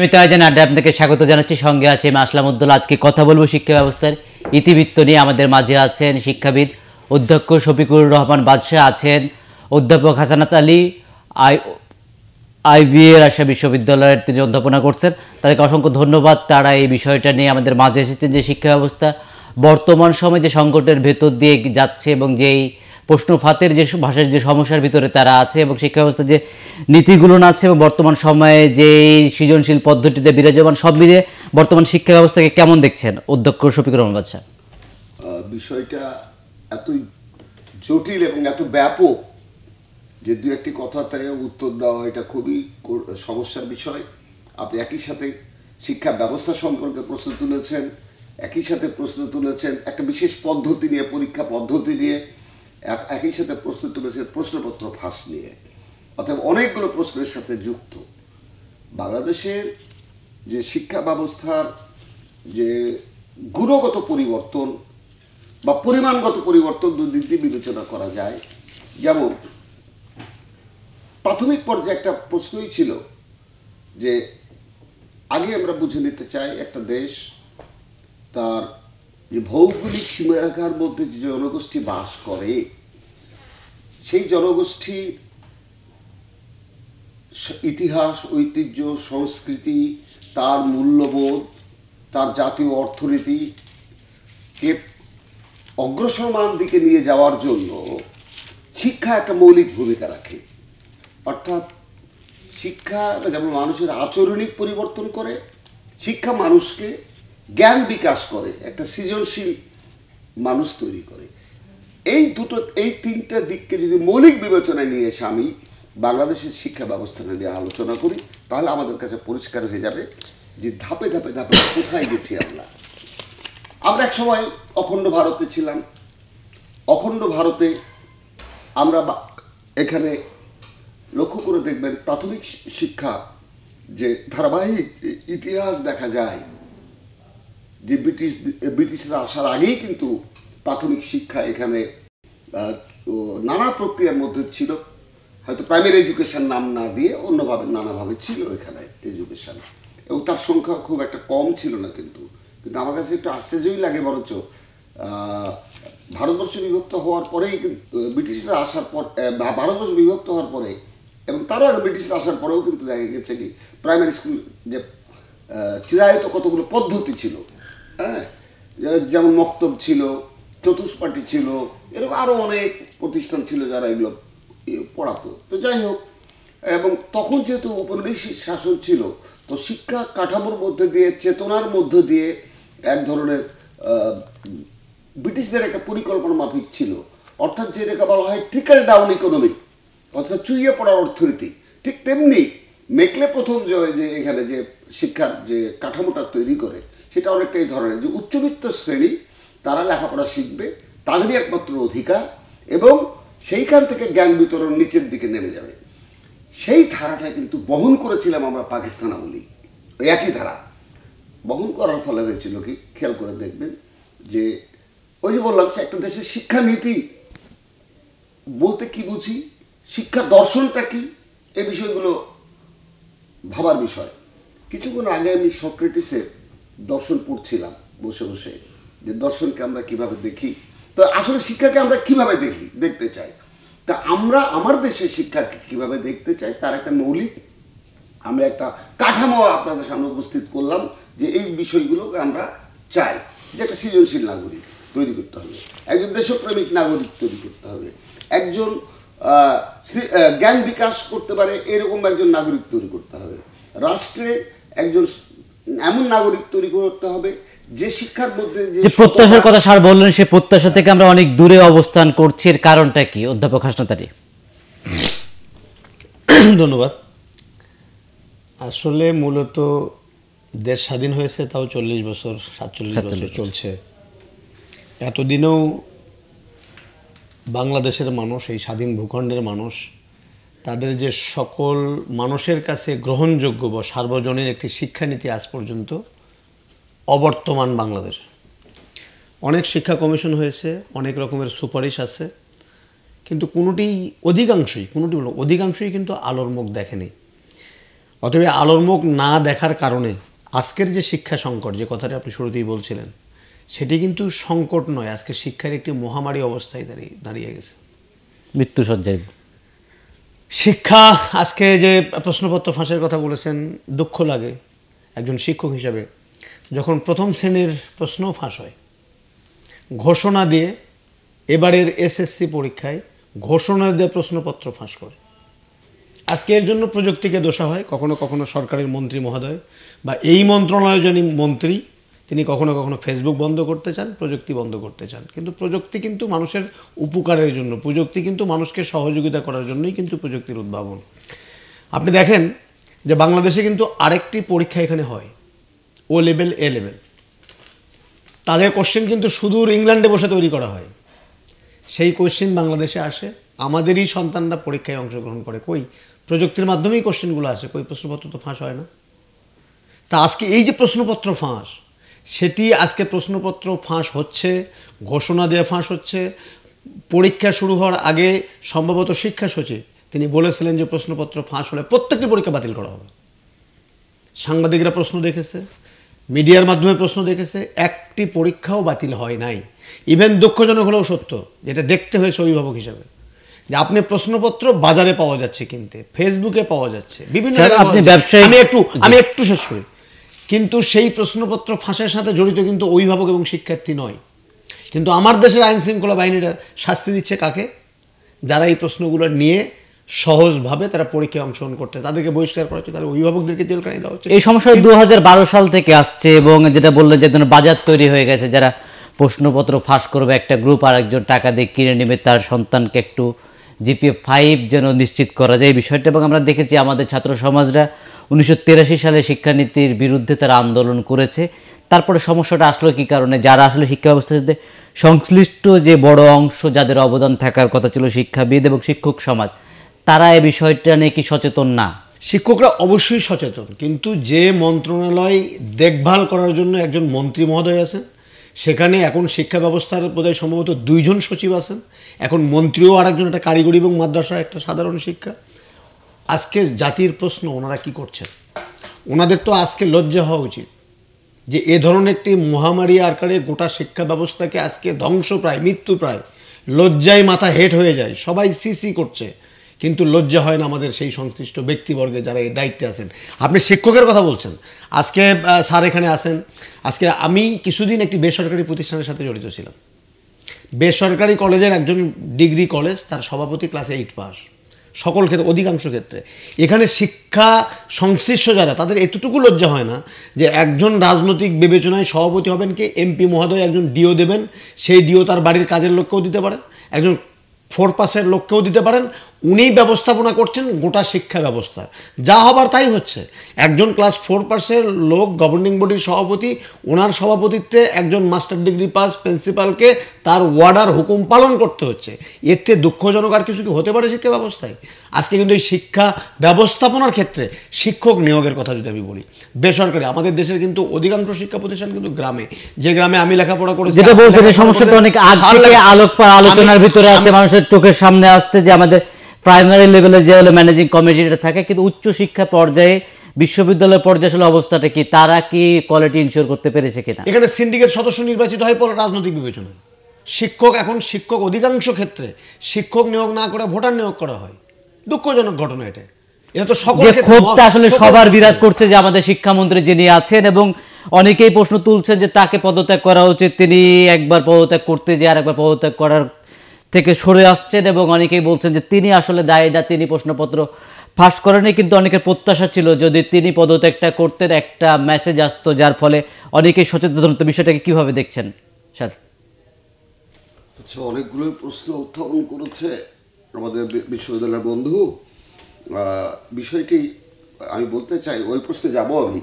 নিয়মিত আয়োজন আড্ডা আপনাকে স্বাগত জানাচ্ছি সঙ্গে আছে আসলাম উদ্দোল আজকে কথা বলবো শিক্ষা ব্যবস্থার ইতিবৃত্ত নিয়ে আমাদের মাঝে আছেন শিক্ষাবিদ অধ্যক্ষ শফিকুর রহমান বাদশাহ আছেন অধ্যাপক Hasanat Ali I IBA Russia বিশ্ববিদ্যালয়ের তিনি অধ্যাপনা করছেন তাদেরকে অসংখ্য ধন্যবাদ তারা এই বিষয়টা নিয়ে আমাদের মাঝে এসেছেন যে শিক্ষা ব্যবস্থা বর্তমান সময়ে যে সংকটের ভেতর দিয়ে যাচ্ছে এবং যেই প্রশ্ন ফাতের যে ভাষার যে সমস্যার ভিতরে তারা আছে এবং শিক্ষা ব্যবস্থার যে নীতিগুলো আছে এবং বর্তমান সময়ে যে সৃজনশীল পদ্ধতিতে বিরাজমান সব মিলিয়ে বর্তমান শিক্ষা ব্যবস্থাকে কেমন দেখছেন অধ্যক্ষ শফিক রহমান বাচ্চা বিষয়টা এতই জটিল এবং এত ব্যাপক যে দু একটি কথাতে উত্তর দেওয়া এটা খুবই সমস্যার বিষয় আপনি একই সাথে শিক্ষা ব্যবস্থা সম্পর্কে প্রশ্ন তুলেছেন একই সাথে প্রশ্ন তুলেছেন একটা বিশেষ পদ্ধতি নিয়ে পরীক্ষা পদ্ধতি নিয়ে একই সাথে প্রস্তুত করেছে প্রশ্নপত্র ফাঁস নিয়ে অর্থাৎ অনেকগুলো প্রশ্নের সাথে যুক্ত বাংলাদেশের যে শিক্ষা ব্যবস্থার যে গুণগত পরিবর্তন বা পরিমাণগত পরিবর্তন দুদিক দিয়ে বিবেচনা করা যায় যেমন প্রাথমিক পর্যায়ে একটা প্রশ্নই ছিল যে আগে আমরা বুঝে নিতে চাই একটা দেশ তার যে ভৌগোলিক সীমারেখার মধ্যে যে জনগোষ্ঠী বাস করে সেই জনগোষ্ঠী ইতিহাস ঐতিহ্য সংস্কৃতি তার মূল্যবোধ তার জাতীয় অর্থনীতি কে অগ্রসরমান দিকে নিয়ে যাওয়ার জন্য শিক্ষা একটা মৌলিক ভূমিকা রাখে অর্থাৎ শিক্ষা যেমন মানুষের আচরণিক পরিবর্তন করে শিক্ষা মানুষকে জ্ঞান বিকাশ করে একটা সৃজনশীল মানুষ তৈরি করে এই দুটো এই তিনটা দিককে যদি মৌলিক বিবেচনায় নিয়ে এসে আমি বাংলাদেশের শিক্ষা ব্যবস্থাটা নিয়ে আলোচনা করি তাহলে আমাদের কাছে পরিষ্কার হয়ে যাবে যে ধাপে ধাপে ধাপে কোথায় গেছি আমরা আমরা এক সময় অখণ্ড ভারতে ছিলাম অখণ্ড ভারতে আমরা এখানে লক্ষ্য করে দেখবেন প্রাথমিক শিক্ষা যে ধারাবাহিক ইতিহাস দেখা যায় যে ব্রিটিশ ব্রিটিশরা আসার আগেই কিন্তু প্রাথমিক শিক্ষা এখানে নানা প্রক্রিয়ার মধ্যে ছিল হয়তো প্রাইমারি এডুকেশন নাম না দিয়ে অন্যভাবে নানাভাবে ছিল এখানে এডুকেশান এবং তার সংখ্যা খুব একটা কম ছিল না কিন্তু কিন্তু আমার কাছে একটু আশ্চর্যই লাগে বরঞ্চ ভারতবর্ষ বিভক্ত হওয়ার পরেই ব্রিটিশরা আসার পর ভারতবর্ষ বিভক্ত হওয়ার পরে এবং তারও আগে ব্রিটিশরা আসার পরেও কিন্তু দেখা গেছে কি প্রাইমারি স্কুল যে চিরায়ত কতগুলো পদ্ধতি ছিল হ্যাঁ যেমন মক্তব ছিল চতুষ্পাটি ছিল এরকম আরও অনেক প্রতিষ্ঠান ছিল যারা এগুলো পড়াতো তো যাই হোক এবং তখন যেহেতু উপনিবেশিক শাসন ছিল তো শিক্ষা কাঠামোর মধ্যে দিয়ে চেতনার মধ্য দিয়ে এক ধরনের ব্রিটিশদের একটা পরিকল্পনা মাফিক ছিল অর্থাৎ যেটাকে বলা হয় ট্রিকল ডাউন ইকোনমি অর্থাৎ চুইয়ে পড়ার অর্থনীতি ঠিক তেমনি মেকলে প্রথম যে এখানে যে শিক্ষার যে কাঠামোটা তৈরি করে সেটা অনেকটা এই ধরনের যে উচ্চবিত্ত শ্রেণী তারা লেখাপড়া শিখবে তাদেরই একমাত্র অধিকার এবং সেইখান থেকে জ্ঞান বিতরণ নিচের দিকে নেমে যাবে সেই ধারাটা কিন্তু বহন করেছিলাম আমরা পাকিস্তান আমলি ওই একই ধারা বহন করার ফলে হয়েছিল কি খেয়াল করে দেখবেন যে ওই যে বললাম একটা দেশের শিক্ষানীতি বলতে কি বুঝি শিক্ষা দর্শনটা কি এ বিষয়গুলো ভাবার বিষয় কিছুক্ষণ আগে আমি সক্রেটিসের দর্শন পড়ছিলাম বসে বসে যে দর্শনকে আমরা কিভাবে দেখি তো আসলে শিক্ষাকে আমরা কিভাবে দেখি দেখতে চাই তা আমরা আমার দেশে শিক্ষাকে কিভাবে দেখতে চাই তার একটা মৌলিক আমরা একটা কাঠামো আপনাদের সামনে উপস্থিত করলাম যে এই বিষয়গুলোকে আমরা চাই যে একটা সৃজনশীল নাগরিক তৈরি করতে হবে একজন দেশপ্রেমিক নাগরিক তৈরি করতে হবে একজন জ্ঞান বিকাশ করতে পারে এরকম একজন নাগরিক তৈরি করতে হবে রাষ্ট্রে একজন এমন নাগরিক তৈরি করতে হবে যে শিক্ষার মধ্যে যে প্রত্যাশার কথা স্যার বললেন সে প্রত্যাশা থেকে আমরা অনেক দূরে অবস্থান করছি এর কারণটা কি অধ্যাপক হাসনাতারি ধন্যবাদ আসলে মূলত দেশ স্বাধীন হয়েছে তাও চল্লিশ বছর সাতচল্লিশ বছর চলছে এতদিনেও বাংলাদেশের মানুষ এই স্বাধীন ভূখণ্ডের মানুষ তাদের যে সকল মানুষের কাছে গ্রহণযোগ্য বা সার্বজনীন একটি শিক্ষানীতি আজ পর্যন্ত অবর্তমান বাংলাদেশ অনেক শিক্ষা কমিশন হয়েছে অনেক রকমের সুপারিশ আছে কিন্তু কোনোটি অধিকাংশই কোনোটি অধিকাংশই কিন্তু আলোর মুখ দেখেনি অতএব আলোর মুখ না দেখার কারণে আজকের যে শিক্ষা সংকট যে কথাটা আপনি শুরুতেই বলছিলেন সেটি কিন্তু সংকট নয় আজকে শিক্ষার একটি মহামারী অবস্থায় দাঁড়িয়ে দাঁড়িয়ে গেছে মৃত্যুসজ্জায় শিক্ষা আজকে যে প্রশ্নপত্র ফাঁসের কথা বলেছেন দুঃখ লাগে একজন শিক্ষক হিসাবে যখন প্রথম শ্রেণীর প্রশ্ন ফাঁস হয় ঘোষণা দিয়ে এবারের এসএসসি পরীক্ষায় ঘোষণা দিয়ে প্রশ্নপত্র ফাঁস করে আজকে এর জন্য প্রযুক্তিকে দোষা হয় কখনো কখনো সরকারের মন্ত্রী মহোদয় বা এই মন্ত্রণালয় যিনি মন্ত্রী তিনি কখনো কখনো ফেসবুক বন্ধ করতে চান প্রযুক্তি বন্ধ করতে চান কিন্তু প্রযুক্তি কিন্তু মানুষের উপকারের জন্য প্রযুক্তি কিন্তু মানুষকে সহযোগিতা করার জন্যই কিন্তু প্রযুক্তির উদ্ভাবন আপনি দেখেন যে বাংলাদেশে কিন্তু আরেকটি পরীক্ষা এখানে হয় ও লেভেল এ লেভেল তাদের কোশ্চেন কিন্তু সুদূর ইংল্যান্ডে বসে তৈরি করা হয় সেই কোশ্চেন বাংলাদেশে আসে আমাদেরই সন্তানরা পরীক্ষায় অংশগ্রহণ করে কই প্রযুক্তির মাধ্যমেই কোশ্চেনগুলো আসে কই প্রশ্নপত্র তো ফাঁস হয় না তা আজকে এই যে প্রশ্নপত্র ফাঁস সেটি আজকে প্রশ্নপত্র ফাঁস হচ্ছে ঘোষণা দেওয়া ফাঁস হচ্ছে পরীক্ষা শুরু হওয়ার আগে সম্ভবত শিক্ষা সচিব তিনি বলেছিলেন যে প্রশ্নপত্র ফাঁস হলে প্রত্যেকটি পরীক্ষা বাতিল করা হবে সাংবাদিকরা প্রশ্ন দেখেছে মিডিয়ার মাধ্যমে প্রশ্ন দেখেছে একটি পরীক্ষাও বাতিল হয় নাই ইভেন দুঃখজনক হলেও সত্য যেটা দেখতে হয়েছে অভিভাবক হিসাবে যে আপনি প্রশ্নপত্র বাজারে পাওয়া যাচ্ছে কিনতে ফেসবুকে পাওয়া যাচ্ছে বিভিন্ন আমি একটু আমি একটু শেষ করি কিন্তু সেই প্রশ্নপত্র ফাঁসের সাথে জড়িত কিন্তু অভিভাবক এবং শিক্ষার্থী নয় কিন্তু আমার দেশের আইন শৃঙ্খলা বাহিনীরা শাস্তি দিচ্ছে কাকে যারা এই প্রশ্নগুলো নিয়ে সহজভাবে তারা পরীক্ষায় অংশগ্রহণ করতে তাদেরকে বহিষ্কার করা হচ্ছে তাদের অভিভাবকদেরকে জেলখানে দেওয়া হচ্ছে এই সমস্যা দু সাল থেকে আসছে এবং যেটা বললো যে বাজার তৈরি হয়ে গেছে যারা প্রশ্নপত্র ফাঁস করবে একটা গ্রুপ আর একজন টাকা দিয়ে কিনে নেবে তার সন্তানকে একটু জিপিএ ফাইভ যেন নিশ্চিত করা যায় এই বিষয়টা এবং আমরা দেখেছি আমাদের ছাত্র সমাজরা উনিশশো সালে শিক্ষানীতির বিরুদ্ধে তারা আন্দোলন করেছে তারপরে সমস্যাটা আসলো কি কারণে যারা আসলে শিক্ষা ব্যবস্থার সাথে সংশ্লিষ্ট যে বড় অংশ যাদের অবদান থাকার কথা ছিল শিক্ষাবিদ এবং শিক্ষক সমাজ তারা এ বিষয়টা নিয়ে কি সচেতন না শিক্ষকরা অবশ্যই সচেতন কিন্তু যে মন্ত্রণালয় দেখভাল করার জন্য একজন মন্ত্রী মহোদয় আছেন সেখানে এখন শিক্ষা ব্যবস্থার বোধহয় সম্ভবত দুইজন সচিব আছেন এখন মন্ত্রীও আরেকজন একটা কারিগরি এবং মাদ্রাসা একটা সাধারণ শিক্ষা আজকে জাতির প্রশ্ন ওনারা কি করছেন ওনাদের তো আজকে লজ্জা হওয়া উচিত যে এ ধরনের একটি মহামারী আকারে গোটা শিক্ষা ব্যবস্থাকে আজকে ধ্বংস প্রায় মৃত্যু প্রায় লজ্জায় মাথা হেট হয়ে যায় সবাই সিসি করছে কিন্তু লজ্জা হয় না আমাদের সেই সংশ্লিষ্ট ব্যক্তিবর্গে যারা এই দায়িত্বে আছেন আপনি শিক্ষকের কথা বলছেন আজকে স্যার এখানে আসেন আজকে আমি কিছুদিন একটি বেসরকারি প্রতিষ্ঠানের সাথে জড়িত ছিলাম বেসরকারি কলেজের একজন ডিগ্রি কলেজ তার সভাপতি ক্লাস এইট পাস সকল ক্ষেত্রে অধিকাংশ ক্ষেত্রে এখানে শিক্ষা সংশ্লিষ্ট যারা তাদের এতটুকু লজ্জা হয় না যে একজন রাজনৈতিক বিবেচনায় সভাপতি হবেন কে এমপি মহোদয় একজন ডিও দেবেন সেই ডিও তার বাড়ির কাজের লোককেও দিতে পারেন একজন ফোর পাসের লোককেও দিতে পারেন উনিই ব্যবস্থাপনা করছেন গোটা শিক্ষা ব্যবস্থার যা হবার তাই হচ্ছে একজন ক্লাস ফোর পার্সের লোক গভর্নিং বডির সভাপতি ওনার সভাপতিত্বে একজন মাস্টার ডিগ্রি পাস প্রিন্সিপালকে তার ওয়ার্ডার হুকুম পালন করতে হচ্ছে এর থেকে দুঃখজনক আর কিছু কি হতে পারে শিক্ষা ব্যবস্থায় আজকে কিন্তু এই শিক্ষা ব্যবস্থাপনার ক্ষেত্রে শিক্ষক নিয়োগের কথা যদি আমি বলি বেসরকারি আমাদের দেশের কিন্তু অধিকাংশ শিক্ষা প্রতিষ্ঠান কিন্তু গ্রামে যে গ্রামে আমি লেখাপড়া করেছি যেটা বলছেন এই সমস্যাটা অনেক আগে আলোক আলোচনার ভিতরে আছে মানুষের চোখের সামনে আসছে যে আমাদের প্রাইমারি লেভেলে যে হলো ম্যানেজিং কমিটিটা থাকে কিন্তু উচ্চশিক্ষা পর্যায়ে বিশ্ববিদ্যালয় পর্যায়ে আসলে অবস্থাটা কি তারা কি কোয়ালিটি ইনশিওর করতে পেরেছে কিনা এখানে সিন্ডিকেট সদস্য নির্বাচিত হয় পরে রাজনৈতিক বিবেচনা শিক্ষক এখন শিক্ষক অধিকাংশ ক্ষেত্রে শিক্ষক নিয়োগ না করে ভোটার নিয়োগ করা হয় দুঃখজনক ঘটনা এটা আসলে সবার বিরাজ করছে যে আমাদের শিক্ষামন্ত্রী যিনি আছেন এবং অনেকেই প্রশ্ন তুলছেন যে তাকে পদত্যাগ করা উচিত তিনি একবার পদত্যাগ করতে যে আরেকবার পদত্যাগ করার থেকে সরে আসছেন এবং অনেকেই বলছেন যে তিনি আসলে দায়ীদা তিনি প্রশ্নপত্র ফাঁস করেনি কিন্তু অনেকের প্রত্যাশা ছিল যদি তিনি পদত্যাগটা করতেন একটা মেসেজ আসতো যার ফলে অনেকেই সচেতন বিষয়টাকে কীভাবে দেখছেন স্যার আচ্ছা অনেকগুলো প্রশ্ন উত্থাপন করেছে আমাদের বিশ্ববিদ্যালয়ের বন্ধু বিষয়টি আমি বলতে চাই ওই প্রশ্নে যাব আমি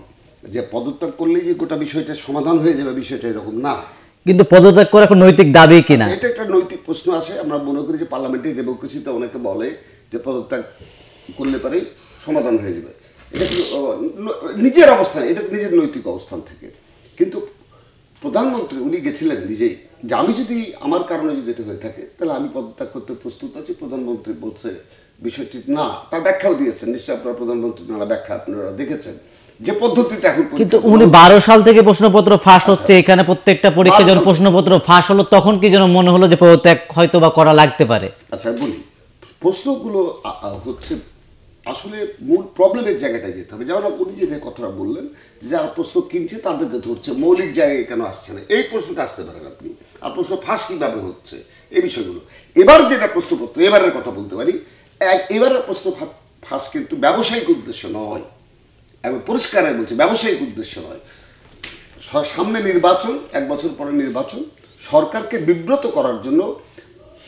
যে পদত্যাগ করলেই যে গোটা বিষয়টা সমাধান হয়ে যাবে বিষয়টা এরকম না কিন্তু পদত্যাগ করা এখন নৈতিক দাবি আচ্ছা, কিনা এটা একটা নৈতিক প্রশ্ন আছে আমরা মনে করি যে পার্লামেন্টের ডেমোক্রেসিতে অনেকে বলে যে পদত্যাগ করলে পারে সমাধান হয়ে যাবে এটা কি নিজের অবস্থান এটা নিজের নৈতিক অবস্থান থেকে কিন্তু প্রধানমন্ত্রী উনি গেছিলেন নিজেই যে আমি যদি আমার কারণে যদি এটা হয়ে থাকে তাহলে আমি পদত্যাগ করতে প্রস্তুত আছি প্রধানমন্ত্রী বলছে বিষয়টি না তার ব্যাখ্যাও দিয়েছেন নিশ্চয়ই আপনারা প্রধানমন্ত্রী নানা ব্যাখ্যা আপনারা দেখেছেন যে পদ্ধতিতে এখন কিন্তু উনি বারো সাল থেকে প্রশ্নপত্র ফাঁস হচ্ছে এখানে প্রত্যেকটা পরীক্ষা যখন প্রশ্নপত্র ফাঁস হলো তখন কি যেন মনে হলো যে পদত্যাগ হয়তো বা করা লাগতে পারে আচ্ছা বলি প্রশ্নগুলো হচ্ছে আসলে মূল প্রবলেমের জায়গাটা যেতে হবে যেমন উনি যে কথাটা বললেন যে যারা প্রশ্ন কিনছে তাদেরকে ধরছে মৌলিক জায়গায় কেন আসছে না এই প্রশ্নটা আসতে পারেন আপনি আর প্রশ্ন ফাঁস কীভাবে হচ্ছে এই বিষয়গুলো এবার যেটা প্রশ্নপত্র এবারের কথা বলতে পারি এবারের প্রশ্ন ফাঁস কিন্তু ব্যবসায়িক উদ্দেশ্য নয় এবং পরিষ্কার আমি বলছি ব্যবসায়িক উদ্দেশ্য নয় সামনে নির্বাচন এক বছর পরে নির্বাচন সরকারকে বিব্রত করার জন্য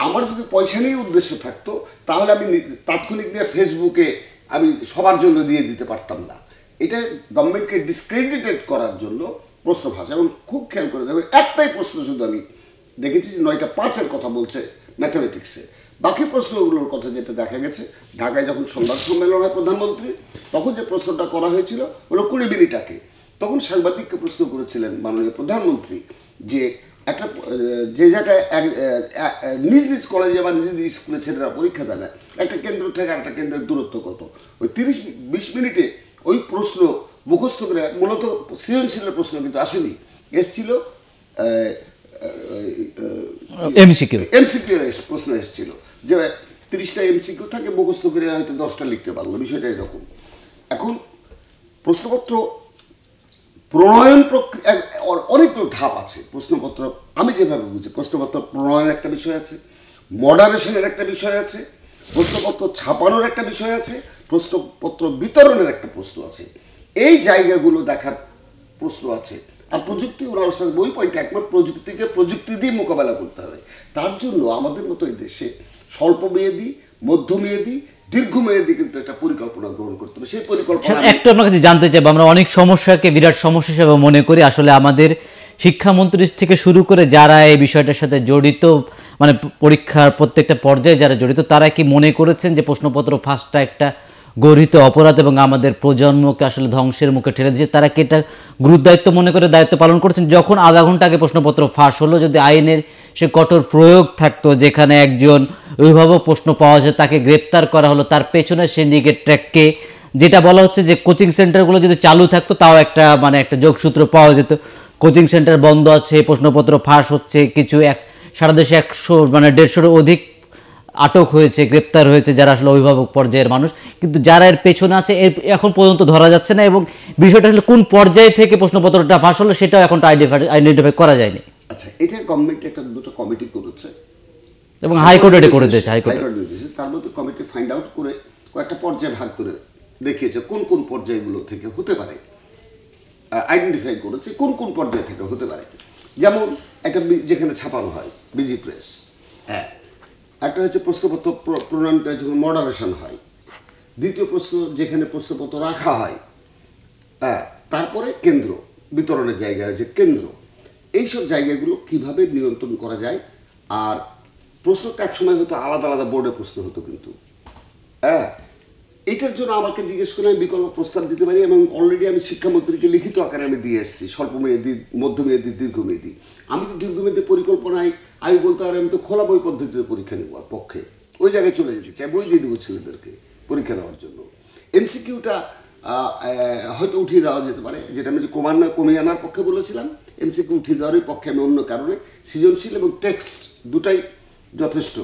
আমার যদি পয়সা নিয়ে উদ্দেশ্য থাকতো তাহলে আমি তাৎক্ষণিক নিয়ে ফেসবুকে আমি সবার জন্য দিয়ে দিতে পারতাম না এটা গভর্নমেন্টকে ডিসক্রেডিটেড করার জন্য প্রশ্ন ভাষা এবং খুব খেয়াল করে দেবে একটাই প্রশ্ন শুধু আমি দেখেছি যে নয়টা পাঁচের কথা বলছে ম্যাথামেটিক্সে বাকি প্রশ্নগুলোর কথা যেটা দেখা গেছে ঢাকায় যখন সংবাদ সম্মেলন হয় প্রধানমন্ত্রী তখন যে প্রশ্নটা করা হয়েছিল হলো কুড়ি মিনিটাকে তখন সাংবাদিককে প্রশ্ন করেছিলেন মাননীয় প্রধানমন্ত্রী যে একটা যে জায়গায় নিজ নিজ কলেজে বা নিজ নিজ স্কুলে ছেলেরা পরীক্ষা দেয় না একটা কেন্দ্র থেকে একটা কেন্দ্রের দূরত্ব কত ওই তিরিশ বিশ মিনিটে ওই প্রশ্ন মুখস্থ করে মূলত সৃজনশীলের প্রশ্ন কিন্তু আসেনি এসছিল এমসিকিউ এমসিকিউ প্রশ্ন এসেছিল যে তিরিশটা এমসিকিউ থাকে মুখস্থ করে হয়তো দশটা লিখতে পারলো বিষয়টা এরকম এখন প্রশ্নপত্র প্রণয়ন প্রক্রিয়া অনেকগুলো ধাপ আছে প্রশ্নপত্র আমি যেভাবে বুঝি প্রশ্নপত্র প্রণয়নের একটা বিষয় আছে মডারেশনের একটা বিষয় আছে প্রশ্নপত্র ছাপানোর একটা বিষয় আছে প্রশ্নপত্র বিতরণের একটা প্রশ্ন আছে এই জায়গাগুলো দেখার প্রশ্ন আছে আর প্রযুক্তি ওনার সাথে বই পয়েন্ট একমাত্র প্রযুক্তিকে প্রযুক্তি দিয়ে মোকাবেলা করতে হবে তার জন্য আমাদের মতো এই দেশে স্বল্পমেয়াদী মধ্যমেয়াদী দীর্ঘমেয়াদি কিন্তু একটা পরিকল্পনা গ্রহণ করতে হবে সেই পরিকল্পনা একটা আপনার কাছে জানতে চাইবো আমরা অনেক সমস্যাকে বিরাট সমস্যা হিসেবে মনে করি আসলে আমাদের শিক্ষামন্ত্রী থেকে শুরু করে যারা এই বিষয়টার সাথে জড়িত মানে পরীক্ষার প্রত্যেকটা পর্যায়ে যারা জড়িত তারা কি মনে করেছেন যে প্রশ্নপত্র ফাঁসটা একটা গরিত অপরাধ এবং আমাদের প্রজন্মকে আসলে ধ্বংসের মুখে ঠেলে দিয়েছে তারা কি এটা গুরুদায়িত্ব মনে করে দায়িত্ব পালন করেছেন যখন আধা ঘন্টা আগে প্রশ্নপত্র ফাঁস হলো যদি আইনের সে কঠোর প্রয়োগ থাকতো যেখানে একজন অভিভাবক প্রশ্ন পাওয়া যায় তাকে গ্রেপ্তার করা হলো তার পেছনে সিন্ডিকেট ট্র্যাককে যেটা বলা হচ্ছে যে কোচিং সেন্টারগুলো যদি চালু থাকতো তাও একটা মানে একটা যোগসূত্র পাওয়া যেত কোচিং সেন্টার বন্ধ আছে প্রশ্নপত্র ফাঁস হচ্ছে কিছু এক সারা দেশে একশো মানে দেড়শোর অধিক আটক হয়েছে গ্রেপ্তার হয়েছে যারা আসলে অভিভাবক পর্যায়ের মানুষ কিন্তু যারা এর পেছনে আছে এর এখন পর্যন্ত ধরা যাচ্ছে না এবং বিষয়টা আসলে কোন পর্যায় থেকে প্রশ্নপত্রটা ফাঁস হলো সেটাও এখন আইডেন্টিফাই করা যায়নি আচ্ছা এটা গভর্নমেন্ট একটা দুটো কমিটি করেছে এবং হাইকোর্ট এটা করে দিয়েছে হাইকোর্ট দিয়েছে তার মধ্যে কমিটি ফাইন্ড আউট করে কয়েকটা পর্যায়ে ভাগ করে দেখিয়েছে কোন কোন পর্যায়গুলো থেকে হতে পারে আইডেন্টিফাই করেছে কোন কোন পর্যায় থেকে হতে পারে যেমন একটা যেখানে ছাপানো হয় বিজি প্রেস হ্যাঁ একটা হচ্ছে প্রশ্নপত্র প্রণয়নটা যখন মডারেশন হয় দ্বিতীয় প্রশ্ন যেখানে প্রশ্নপত্র রাখা হয় হ্যাঁ তারপরে কেন্দ্র বিতরণের জায়গা হচ্ছে কেন্দ্র এইসব জায়গাগুলো কিভাবে নিয়ন্ত্রণ করা যায় আর প্রশ্নটা একসময় হয়তো আলাদা আলাদা বোর্ডে প্রশ্ন হতো কিন্তু হ্যাঁ এটার জন্য আমাকে জিজ্ঞেস করে আমি বিকল্প প্রস্তাব দিতে পারি এবং অলরেডি আমি শিক্ষামন্ত্রীকে লিখিত আকারে আমি দিয়ে এসেছি স্বল্পমেয়াদী মধ্যমেয়াদী দীর্ঘমেয়াদী আমি তো দীর্ঘমেয়াদী পরিকল্পনায় আমি বলতে পারি আমি তো খোলা বই পদ্ধতিতে পরীক্ষা নেবো পক্ষে ওই জায়গায় চলে যেতে চাই বই দিয়ে দেবো ছেলেদেরকে পরীক্ষা নেওয়ার জন্য এমসিকিউটা হয়তো উঠিয়ে দেওয়া যেতে পারে যেটা আমি যে কমান কমিয়ে আনার পক্ষে বলেছিলাম এমসিকে উঠিয়ে দেওয়ারই পক্ষে আমি অন্য কারণে সৃজনশীল এবং টেক্সট দুটাই যথেষ্ট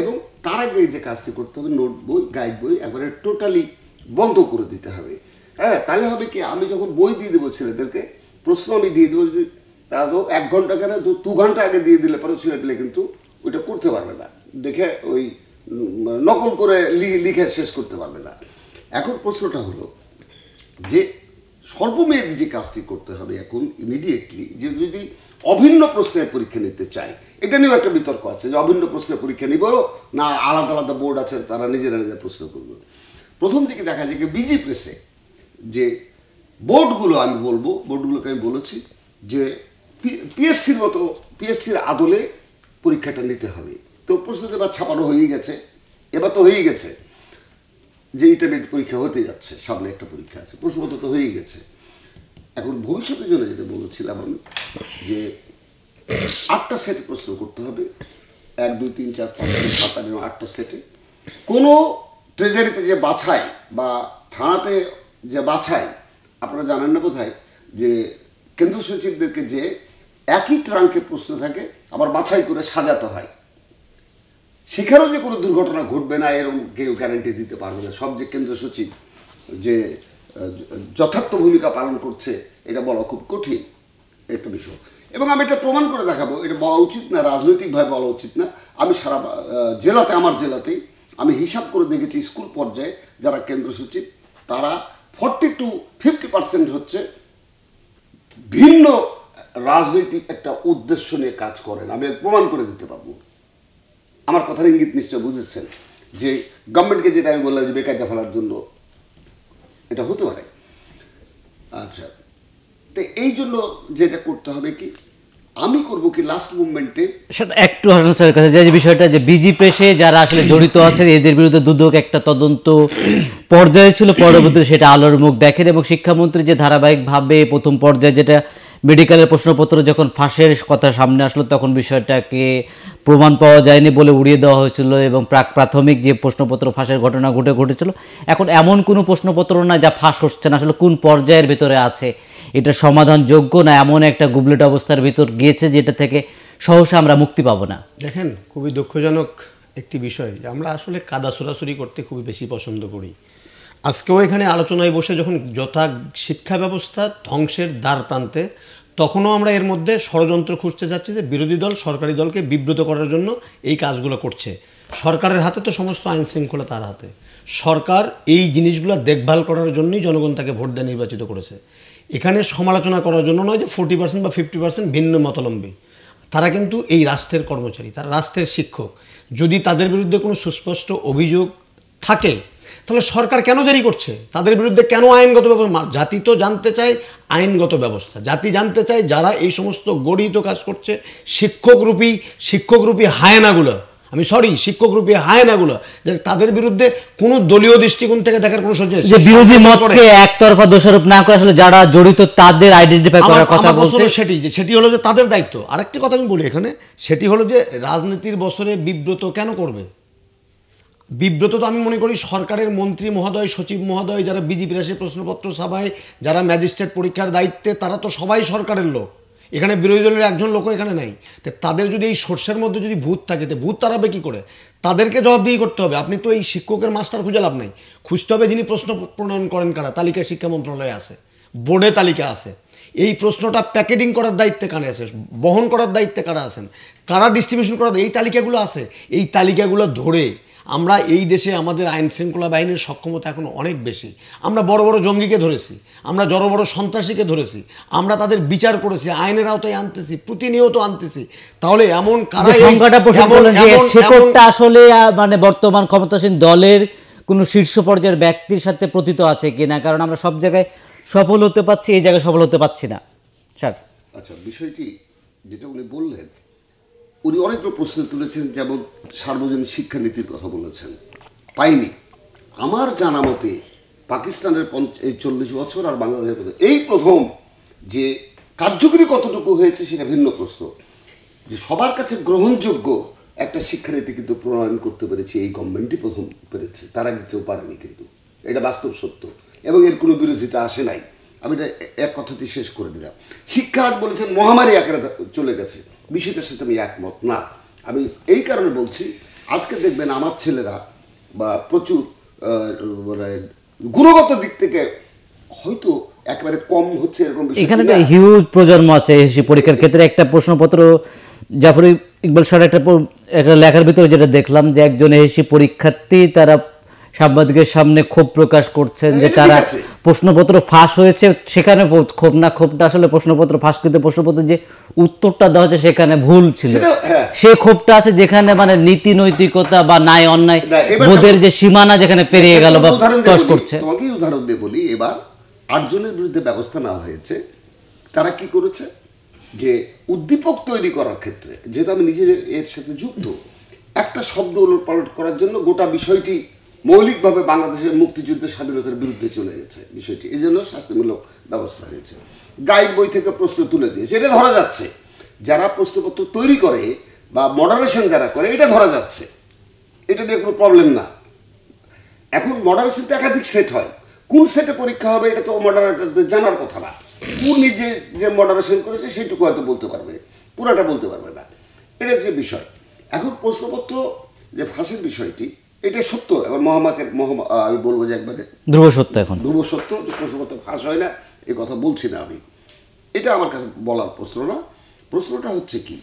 এবং তার আগে যে কাজটি করতে হবে নোট বই গাইড বই একবারে টোটালি বন্ধ করে দিতে হবে হ্যাঁ তাহলে হবে কি আমি যখন বই দিয়ে দেবো ছেলেদেরকে প্রশ্ন আমি দিয়ে দেবো যদি তো এক ঘন্টা কেন দু ঘন্টা আগে দিয়ে দিলে পরে ছেলেপিলে কিন্তু ওইটা করতে পারবে না দেখে ওই মানে নকল করে লিখে শেষ করতে পারবে না এখন প্রশ্নটা হলো যে স্বল্পমেয়াদী যে কাজটি করতে হবে এখন ইমিডিয়েটলি যে যদি অভিন্ন প্রশ্নের পরীক্ষা নিতে চায় এটা নিয়েও একটা বিতর্ক আছে যে অভিন্ন প্রশ্নের পরীক্ষা নিব না আলাদা আলাদা বোর্ড আছে তারা নিজেরা নিজের প্রশ্ন করবে প্রথম দিকে দেখা যায় যে বিজি প্রেসে যে বোর্ডগুলো আমি বলবো বোর্ডগুলোকে আমি বলেছি যে পিএসসির মতো পিএসসির আদলে পরীক্ষাটা নিতে হবে তো প্রশ্ন এবার ছাপানো হয়েই গেছে এবার তো হয়েই গেছে যে ইন্টারমিডিয়েট পরীক্ষা হতে যাচ্ছে সামনে একটা পরীক্ষা আছে প্রশ্নপত্র তো হয়েই গেছে এখন ভবিষ্যতের জন্য যেটা বলেছিলাম আমি যে আটটা সেট প্রশ্ন করতে হবে এক দুই তিন চার পাঁচ সাত আট আটটা সেটে কোনো ট্রেজারিতে যে বাছাই বা থানাতে যে বাছাই আপনারা জানেন না বোধ যে কেন্দ্র সচিবদেরকে যে একই ট্রাঙ্কে প্রশ্ন থাকে আবার বাছাই করে সাজাতে হয় সেখানেও যে কোনো দুর্ঘটনা ঘটবে না এরকম কেউ গ্যারান্টি দিতে পারবে না সব যে কেন্দ্র সচিব যে যথার্থ ভূমিকা পালন করছে এটা বলা খুব কঠিন একটা বিষয় এবং আমি এটা প্রমাণ করে দেখাবো এটা বলা উচিত না রাজনৈতিকভাবে বলা উচিত না আমি সারা জেলাতে আমার জেলাতেই আমি হিসাব করে দেখেছি স্কুল পর্যায়ে যারা কেন্দ্র সচিব তারা ফর্টি টু ফিফটি পার্সেন্ট হচ্ছে ভিন্ন রাজনৈতিক একটা উদ্দেশ্য নিয়ে কাজ করেন আমি প্রমাণ করে দিতে পারবো আমার কথার ইঙ্গিত নিশ্চয় বুঝেছেন যে গভর্নমেন্টকে যেটা আমি বললাম যে বেকারটা ফেলার জন্য এটা হতে পারে আচ্ছা তো এই জন্য যেটা করতে হবে কি আমি করব কি লাস্ট মুভমেন্টে সেটা একটু হাসান কাছে যে বিষয়টা যে বিজি প্রেসে যারা আসলে জড়িত আছে এদের বিরুদ্ধে দুদক একটা তদন্ত পর্যায়ে ছিল পরবর্তীতে সেটা আলোর মুখ দেখেন এবং শিক্ষামন্ত্রী যে ধারাবাহিকভাবে প্রথম পর্যায়ে যেটা মেডিকেলের প্রশ্নপত্র যখন ফাঁসের কথা সামনে আসলো তখন বিষয়টাকে প্রমাণ পাওয়া যায়নি বলে উড়িয়ে দেওয়া হয়েছিল এবং প্রাক প্রাথমিক যে প্রশ্নপত্র ফাঁসের ঘটনা ঘটে ঘটেছিল এখন এমন কোনো প্রশ্নপত্র না যা ফাঁস হচ্ছে না আসলে কোন পর্যায়ের ভিতরে আছে এটা সমাধানযোগ্য না এমন একটা গুবলেট অবস্থার ভিতর গিয়েছে যেটা থেকে সহসা আমরা মুক্তি পাবো না দেখেন খুবই দুঃখজনক একটি বিষয় আমরা আসলে কাদা সরাসরি করতে খুবই বেশি পছন্দ করি আজকেও এখানে আলোচনায় বসে যখন যথা শিক্ষা ব্যবস্থা ধ্বংসের দ্বার প্রান্তে তখনও আমরা এর মধ্যে ষড়যন্ত্র খুঁজতে চাচ্ছি যে বিরোধী দল সরকারি দলকে বিব্রত করার জন্য এই কাজগুলো করছে সরকারের হাতে তো সমস্ত আইন শৃঙ্খলা তার হাতে সরকার এই জিনিসগুলো দেখভাল করার জন্যই জনগণ তাকে ভোট দিয়ে নির্বাচিত করেছে এখানে সমালোচনা করার জন্য নয় যে ফোর্টি পার্সেন্ট বা ফিফটি পার্সেন্ট ভিন্ন মতলম্বী তারা কিন্তু এই রাষ্ট্রের কর্মচারী তারা রাষ্ট্রের শিক্ষক যদি তাদের বিরুদ্ধে কোনো সুস্পষ্ট অভিযোগ থাকে তাহলে সরকার কেন দেরি করছে তাদের বিরুদ্ধে কেন আইনগত ব্যবস্থা জাতি তো জানতে চায় আইনগত ব্যবস্থা জাতি জানতে চায় যারা এই সমস্ত গড়িত কাজ করছে শিক্ষকরূপী শিক্ষকরূপী হায়নাগুলো আমি সরি শিক্ষকরূপী হায়নাগুলো যে তাদের বিরুদ্ধে কোনো দলীয় দৃষ্টিকোণ থেকে দেখার কোনো সুযোগ যে বিরোধী মতকে একতরফা দোষারোপ না করে আসলে যারা জড়িত তাদের আইডেন্টিফাই করার কথা বলছে সেটি যে সেটি হলো যে তাদের দায়িত্ব আরেকটি কথা আমি বলি এখানে সেটি হলো যে রাজনীতির বছরে বিব্রত কেন করবে বিব্রত তো আমি মনে করি সরকারের মন্ত্রী মহোদয় সচিব মহোদয় যারা বিজেপির আসে প্রশ্নপত্র সভায় যারা ম্যাজিস্ট্রেট পরীক্ষার দায়িত্বে তারা তো সবাই সরকারের লোক এখানে বিরোধী দলের একজন লোকও এখানে নাই তো তাদের যদি এই সর্ষের মধ্যে যদি ভূত থাকে তো ভূত তারাবে কী করে তাদেরকে জবাবদিহি করতে হবে আপনি তো এই শিক্ষকের মাস্টার খুঁজে লাভ নাই খুঁজতে হবে যিনি প্রশ্ন প্রণয়ন করেন কারা তালিকা শিক্ষা মন্ত্রণালয়ে আছে বোর্ডে তালিকা আছে এই প্রশ্নটা প্যাকেটিং করার দায়িত্বে কারা আছে বহন করার দায়িত্বে কারা আছেন কারা ডিস্ট্রিবিউশন করার এই তালিকাগুলো আছে এই তালিকাগুলো ধরে আমরা এই দেশে আমাদের আইন শৃঙ্খলা বাহিনীর সক্ষমতা এখন অনেক বেশি আমরা বড় বড় জঙ্গিকে ধরেছি আমরা জড় বড় সন্ত্রাসীকে ধরেছি আমরা তাদের বিচার করেছি আইনের আওতায় আনতেছি প্রতিনিয়ত আনতেছি তাহলে এমন সংখ্যাটা আসলে মানে বর্তমান ক্ষমতাসীন দলের কোনো শীর্ষ পর্যায়ের ব্যক্তির সাথে প্রতীত আছে কিনা কারণ আমরা সব জায়গায় সফল হতে পারছি এই জায়গায় সফল হতে পারছি না স্যার আচ্ছা বিষয়টি যেটা উনি বললেন উনি অনেকগুলো প্রশ্ন তুলেছেন যেমন সার্বজনীন শিক্ষানীতির কথা বলেছেন পাইনি আমার জানা মতে পাকিস্তানের এই চল্লিশ বছর আর বাংলাদেশের এই প্রথম যে কার্যকরী কতটুকু হয়েছে সেটা ভিন্ন প্রশ্ন যে সবার কাছে গ্রহণযোগ্য একটা শিক্ষানীতি কিন্তু প্রণয়ন করতে পেরেছে এই গভর্নমেন্টই প্রথম পেরেছে তার আগে কেউ পারেনি কিন্তু এটা বাস্তব সত্য এবং এর কোনো বিরোধিতা আসে নাই আমি এটা এক কথাতেই শেষ করে দিলাম শিক্ষা আজ বলেছেন মহামারী আকারে চলে গেছে বিষয়টার সাথে আমি একমত না আমি এই কারণে বলছি আজকে দেখবেন আমার ছেলেরা বা প্রচুর মানে গুণগত দিক থেকে হয়তো একেবারে কম হচ্ছে এরকম এখানে একটা হিউজ প্রজন্ম আছে পরীক্ষার ক্ষেত্রে একটা প্রশ্নপত্র জাফর ইকবাল স্যার একটা একটা লেখার ভিতরে যেটা দেখলাম যে একজন এসি পরীক্ষার্থী তারা সাংবাদিকের সামনে ক্ষোভ প্রকাশ করছেন যে তারা প্রশ্নপত্র ফাঁস হয়েছে সেখানে ক্ষোভ না ক্ষোভটা আসলে প্রশ্নপত্র ফাঁস করতে প্রশ্নপত্র যে উত্তরটা দেওয়া হয়েছে সেখানে ভুল ছিল হ্যাঁ। সে ক্ষোভটা আছে যেখানে মানে নীতি নৈতিকতা বা ন্যায় অন্যায় বোধের যে সীমানা যেখানে পেরিয়ে গেল বা প্রকাশ করছে তোমাকে উদাহরণ দিয়ে বলি এবার আটজনের বিরুদ্ধে ব্যবস্থা নেওয়া হয়েছে তারা কি করেছে যে উদ্দীপক তৈরি করার ক্ষেত্রে যেহেতু আমি নিজে এর সাথে যুক্ত একটা শব্দ ওলট পালট করার জন্য গোটা বিষয়টি মৌলিকভাবে বাংলাদেশের মুক্তিযুদ্ধের স্বাধীনতার বিরুদ্ধে চলে গেছে বিষয়টি এই জন্য শাস্তিমূলক ব্যবস্থা হয়েছে গাইড বই থেকে প্রশ্ন তুলে দিয়েছে এটা ধরা যাচ্ছে যারা প্রশ্নপত্র তৈরি করে বা মডারেশন যারা করে এটা ধরা যাচ্ছে এটা নিয়ে কোনো প্রবলেম না এখন মডারেশন তো একাধিক সেট হয় কোন সেটে পরীক্ষা হবে এটা তো মডারেটারদের জানার কথা না কোন নিজে যে মডারেশন করেছে সেটুকু হয়তো বলতে পারবে পুরাটা বলতে পারবে না এটা যে বিষয় এখন প্রশ্নপত্র যে ফাঁসের বিষয়টি এটা সত্য এবার মহামাকে মহামা আমি বলবো যে একবারে ধ্রুব সত্য এখন ধ্রুব সত্য যে প্রশ্নপত্র ফাঁস হয় না এ কথা বলছি না আমি এটা আমার কাছে বলার প্রশ্ন না প্রশ্নটা হচ্ছে কি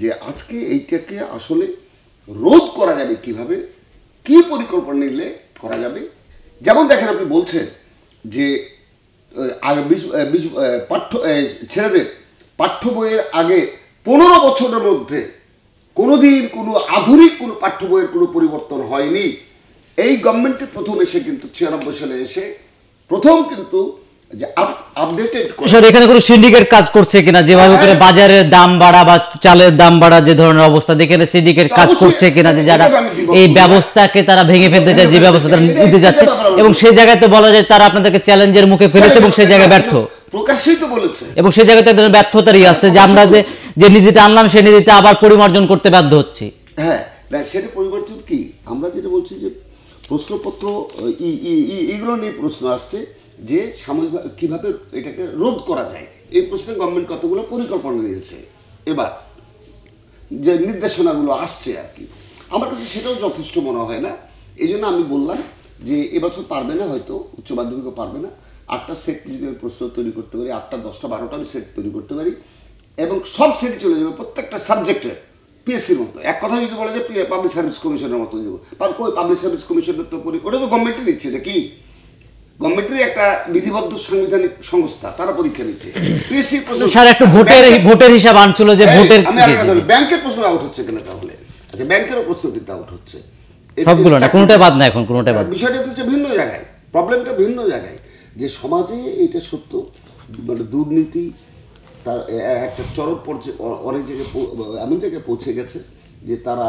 যে আজকে এইটাকে আসলে রোধ করা যাবে কিভাবে কি পরিকল্পনা নিলে করা যাবে যেমন দেখেন আপনি বলছেন যে পাঠ্য ছেলেদের পাঠ্য বইয়ের আগে পনেরো বছরের মধ্যে কোনোদিন কোনো আধুনিক কোনো পাঠ্য বইয়ের কোনো পরিবর্তন হয়নি এই গভর্নমেন্টে প্রথম এসে কিন্তু ছিয়ানব্বই সালে এসে প্রথম কিন্তু যে আপডেটেড স্যার এখানে কোনো সিন্ডিকেট কাজ করছে কিনা যেভাবে হ্যাঁ। করে বাজারের দাম বাড়া বা চালের দাম বাড়া যে ধরনের অবস্থা দেখে সিন্ডিকেট কাজ করছে কিনা যে যারা এই ব্যবস্থাকে তারা ভেঙে ফেলতে চায় যে ব্যবস্থা তারা নিতে যাচ্ছে এবং সেই জায়গায় তো বলা যায় তারা আপনাদেরকে চ্যালেঞ্জের মুখে ফেলেছে এবং সেই জায়গায় ব্যর্থ প্রকাশ্যেই বলেছে এবং সেই জায়গাতে একজন ব্যর্থতারই আসছে যে আমরা যে যে নিজেটা আনলাম সে নিজেটা আবার পরিমার্জন করতে বাধ্য হচ্ছি হ্যাঁ সেটা পরিবর্তন কি আমরা যেটা বলছি যে প্রশ্নপত্র এইগুলো নিয়ে প্রশ্ন আসছে যে সাময়িক কিভাবে এটাকে রোধ করা যায় এই প্রশ্নে গভর্নমেন্ট কতগুলো পরিকল্পনা নিয়েছে এবার যে নির্দেশনাগুলো আসছে আর কি আমার কাছে সেটাও যথেষ্ট মনে হয় না এই জন্য আমি বললাম যে এবছর পারবে না হয়তো উচ্চ মাধ্যমিকও পারবে না আটটা সেট যদি আমি প্রশ্ন তৈরি করতে পারি আটটা দশটা বারোটা আমি সেট তৈরি করতে পারি এবং সব সেটই চলে যাবে প্রত্যেকটা সাবজেক্টের পিএসসির মতো এক কথা যদি বলা যায় পাবলিক সার্ভিস কমিশনের মতো দেবো কই পাবলিক সার্ভিস কমিশনের তো করি ওটা তো গভর্নমেন্টই নিচ্ছে কি গভর্নমেন্টেরই একটা বিধিবদ্ধ সাংবিধানিক সংস্থা তারা পরীক্ষা নিচ্ছে পিএসসির প্রশ্ন স্যার একটু ভোটের ভোটের হিসাব আনছিল যে ভোটের আমি ব্যাংকের প্রশ্ন আউট হচ্ছে কিনা তাহলে আচ্ছা ব্যাংকেরও প্রশ্ন কিন্তু আউট হচ্ছে সবগুলো না বাদ না এখন কোনোটা বাদ বিষয়টা হচ্ছে ভিন্ন জায়গায় প্রবলেমটা ভিন্ন জায়গায় যে সমাজে এটা সত্য মানে দুর্নীতি তার একটা চরম পর্যায়ে অনেক জায়গায় এমন জায়গায় পৌঁছে গেছে যে তারা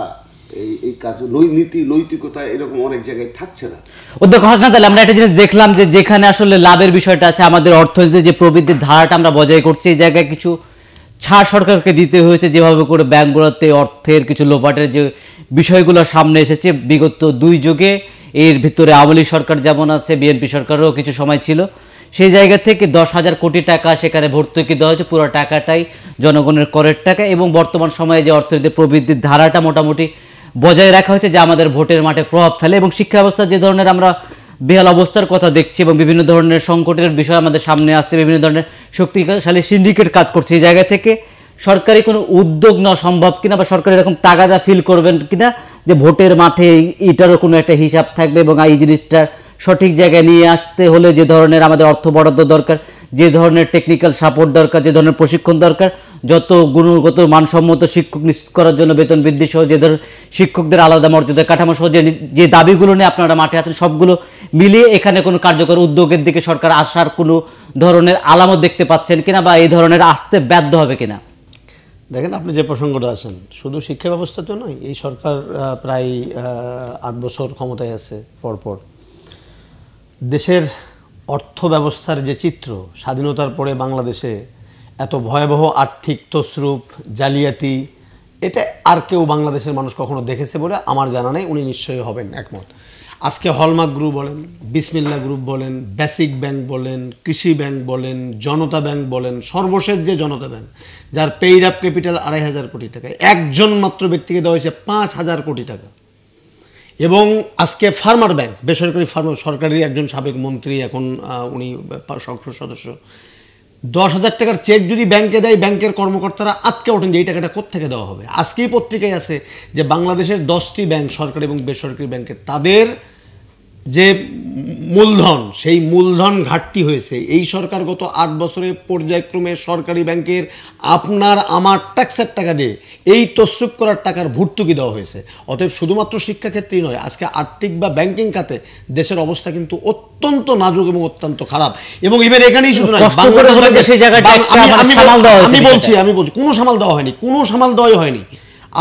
এই এই কাজ নৈনীতি নৈতিকতা এরকম অনেক জায়গায় থাকছে না অধ্যক্ষ হাসনাত আলী আমরা একটা জিনিস দেখলাম যে যেখানে আসলে লাভের বিষয়টা আছে আমাদের অর্থনীতিতে যে প্রবৃদ্ধির ধারাটা আমরা বজায় করছি এই জায়গায় কিছু ছাড় সরকারকে দিতে হয়েছে যেভাবে করে ব্যাংকগুলোতে অর্থের কিছু লোপাটের যে বিষয়গুলো সামনে এসেছে বিগত দুই যুগে এর ভিতরে আওয়ামী সরকার যেমন আছে বিএনপি সরকারও কিছু সময় ছিল সেই জায়গা থেকে দশ হাজার কোটি টাকা সেখানে ভর্তুকি দেওয়া হয়েছে পুরো টাকাটাই জনগণের করের টাকা এবং বর্তমান সময়ে যে অর্থনীতির প্রবৃদ্ধির ধারাটা মোটামুটি বজায় রাখা হয়েছে যা আমাদের ভোটের মাঠে প্রভাব ফেলে এবং শিক্ষা ব্যবস্থা যে ধরনের আমরা বেহাল অবস্থার কথা দেখছি এবং বিভিন্ন ধরনের সংকটের বিষয় আমাদের সামনে আসছে বিভিন্ন ধরনের শক্তিশালী সিন্ডিকেট কাজ করছে এই জায়গা থেকে সরকারি কোনো উদ্যোগ নেওয়া সম্ভব কিনা বা সরকার এরকম তাগাদা ফিল করবেন কিনা যে ভোটের মাঠে এটারও কোনো একটা হিসাব থাকবে এবং এই জিনিসটার সঠিক জায়গায় নিয়ে আসতে হলে যে ধরনের আমাদের অর্থ বরাদ্দ দরকার যে ধরনের টেকনিক্যাল সাপোর্ট দরকার যে ধরনের প্রশিক্ষণ দরকার যত গুণগত মানসম্মত শিক্ষক নিশ্চিত করার জন্য বেতন বৃদ্ধি সহ যে ধর শিক্ষকদের আলাদা মর্যাদা কাঠামো সহ যে যে দাবিগুলো নিয়ে আপনারা মাঠে আছেন সবগুলো মিলিয়ে এখানে কোনো কার্যকর উদ্যোগের দিকে সরকার আসার কোনো ধরনের আলামত দেখতে পাচ্ছেন কিনা বা এই ধরনের আসতে ব্যর্থ হবে কিনা দেখেন আপনি যে প্রসঙ্গটা আছেন শুধু শিক্ষা ব্যবস্থা তো নয় এই সরকার প্রায় আট বছর ক্ষমতায় আছে পরপর দেশের অর্থ ব্যবস্থার যে চিত্র স্বাধীনতার পরে বাংলাদেশে এত ভয়াবহ আর্থিক তসরূপ জালিয়াতি এটা আর কেউ বাংলাদেশের মানুষ কখনো দেখেছে বলে আমার জানা নেই উনি নিশ্চয়ই হবেন একমত আজকে হলমার্ক গ্রুপ বলেন বিসমিল্লা গ্রুপ বলেন বেসিক ব্যাংক বলেন কৃষি ব্যাংক বলেন জনতা ব্যাংক বলেন সর্বশেষ যে জনতা ব্যাংক যার পেইড আপ ক্যাপিটাল আড়াই হাজার কোটি টাকা একজন মাত্র ব্যক্তিকে দেওয়া হয়েছে পাঁচ হাজার কোটি টাকা এবং আজকে ফার্মার ব্যাংক বেসরকারি ফার্মার সরকারি একজন সাবেক মন্ত্রী এখন উনি সংসদ সদস্য দশ হাজার টাকার চেক যদি ব্যাংকে দেয় ব্যাংকের কর্মকর্তারা আটকে ওঠেন যে এই টাকাটা কোত্থেকে দেওয়া হবে আজকেই পত্রিকায় আছে যে বাংলাদেশের দশটি ব্যাংক সরকারি এবং বেসরকারি ব্যাংকের তাদের যে মূলধন সেই মূলধন ঘাটতি হয়েছে এই সরকার গত আট বছরের পর্যায়ক্রমে সরকারি ব্যাংকের আপনার আমার ট্যাক্সের টাকা দিয়ে এই তস্যুক করার টাকার ভর্তুকি দেওয়া হয়েছে অতএব শুধুমাত্র শিক্ষাক্ষেত্রেই নয় আজকে আর্থিক বা ব্যাংকিং খাতে দেশের অবস্থা কিন্তু অত্যন্ত নাজুক এবং অত্যন্ত খারাপ এবং ইভেন এখানেই শুধু আমি মানে বলছি আমি বলছি কোনো সামাল দেওয়া হয়নি কোনো সামাল দেওয়াই হয়নি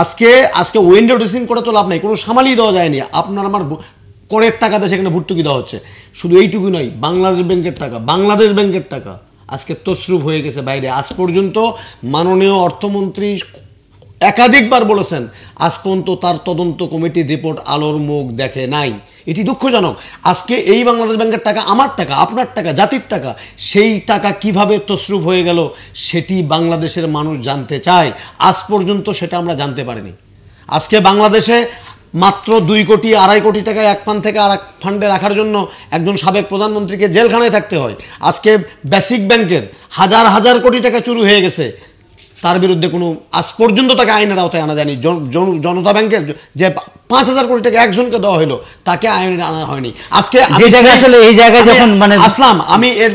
আজকে আজকে উইন্ডো ড্রেসিং করে তো লাভ নাই কোনো সামালই দেওয়া যায়নি আপনার আমার করের টাকাতে সেখানে ভর্তুকি দেওয়া হচ্ছে শুধু এইটুকু নয় বাংলাদেশ ব্যাংকের টাকা বাংলাদেশ ব্যাংকের টাকা আজকে তসরুপ হয়ে গেছে বাইরে আজ পর্যন্ত মাননীয় অর্থমন্ত্রী একাধিকবার বলেছেন আজ পর্যন্ত তার তদন্ত কমিটির রিপোর্ট আলোর মুখ দেখে নাই এটি দুঃখজনক আজকে এই বাংলাদেশ ব্যাংকের টাকা আমার টাকা আপনার টাকা জাতির টাকা সেই টাকা কিভাবে তসরুপ হয়ে গেল সেটি বাংলাদেশের মানুষ জানতে চায় আজ পর্যন্ত সেটা আমরা জানতে পারিনি আজকে বাংলাদেশে মাত্র দুই কোটি আড়াই কোটি টাকা এক ফান্ড থেকে আর এক ফান্ডে রাখার জন্য একজন সাবেক প্রধানমন্ত্রীকে জেলখানায় থাকতে হয় আজকে বেসিক ব্যাংকের হাজার হাজার কোটি টাকা চুরি হয়ে গেছে তার বিরুদ্ধে কোনো আজ পর্যন্ত তাকে আইনের আওতায় আনা যায়নি জনতা ব্যাংকের যে পাঁচ হাজার কোটি টাকা একজনকে দেওয়া হইলো তাকে আইনের আনা হয়নি আজকে আসলে এই জায়গায় যখন মানে আসলাম আমি এর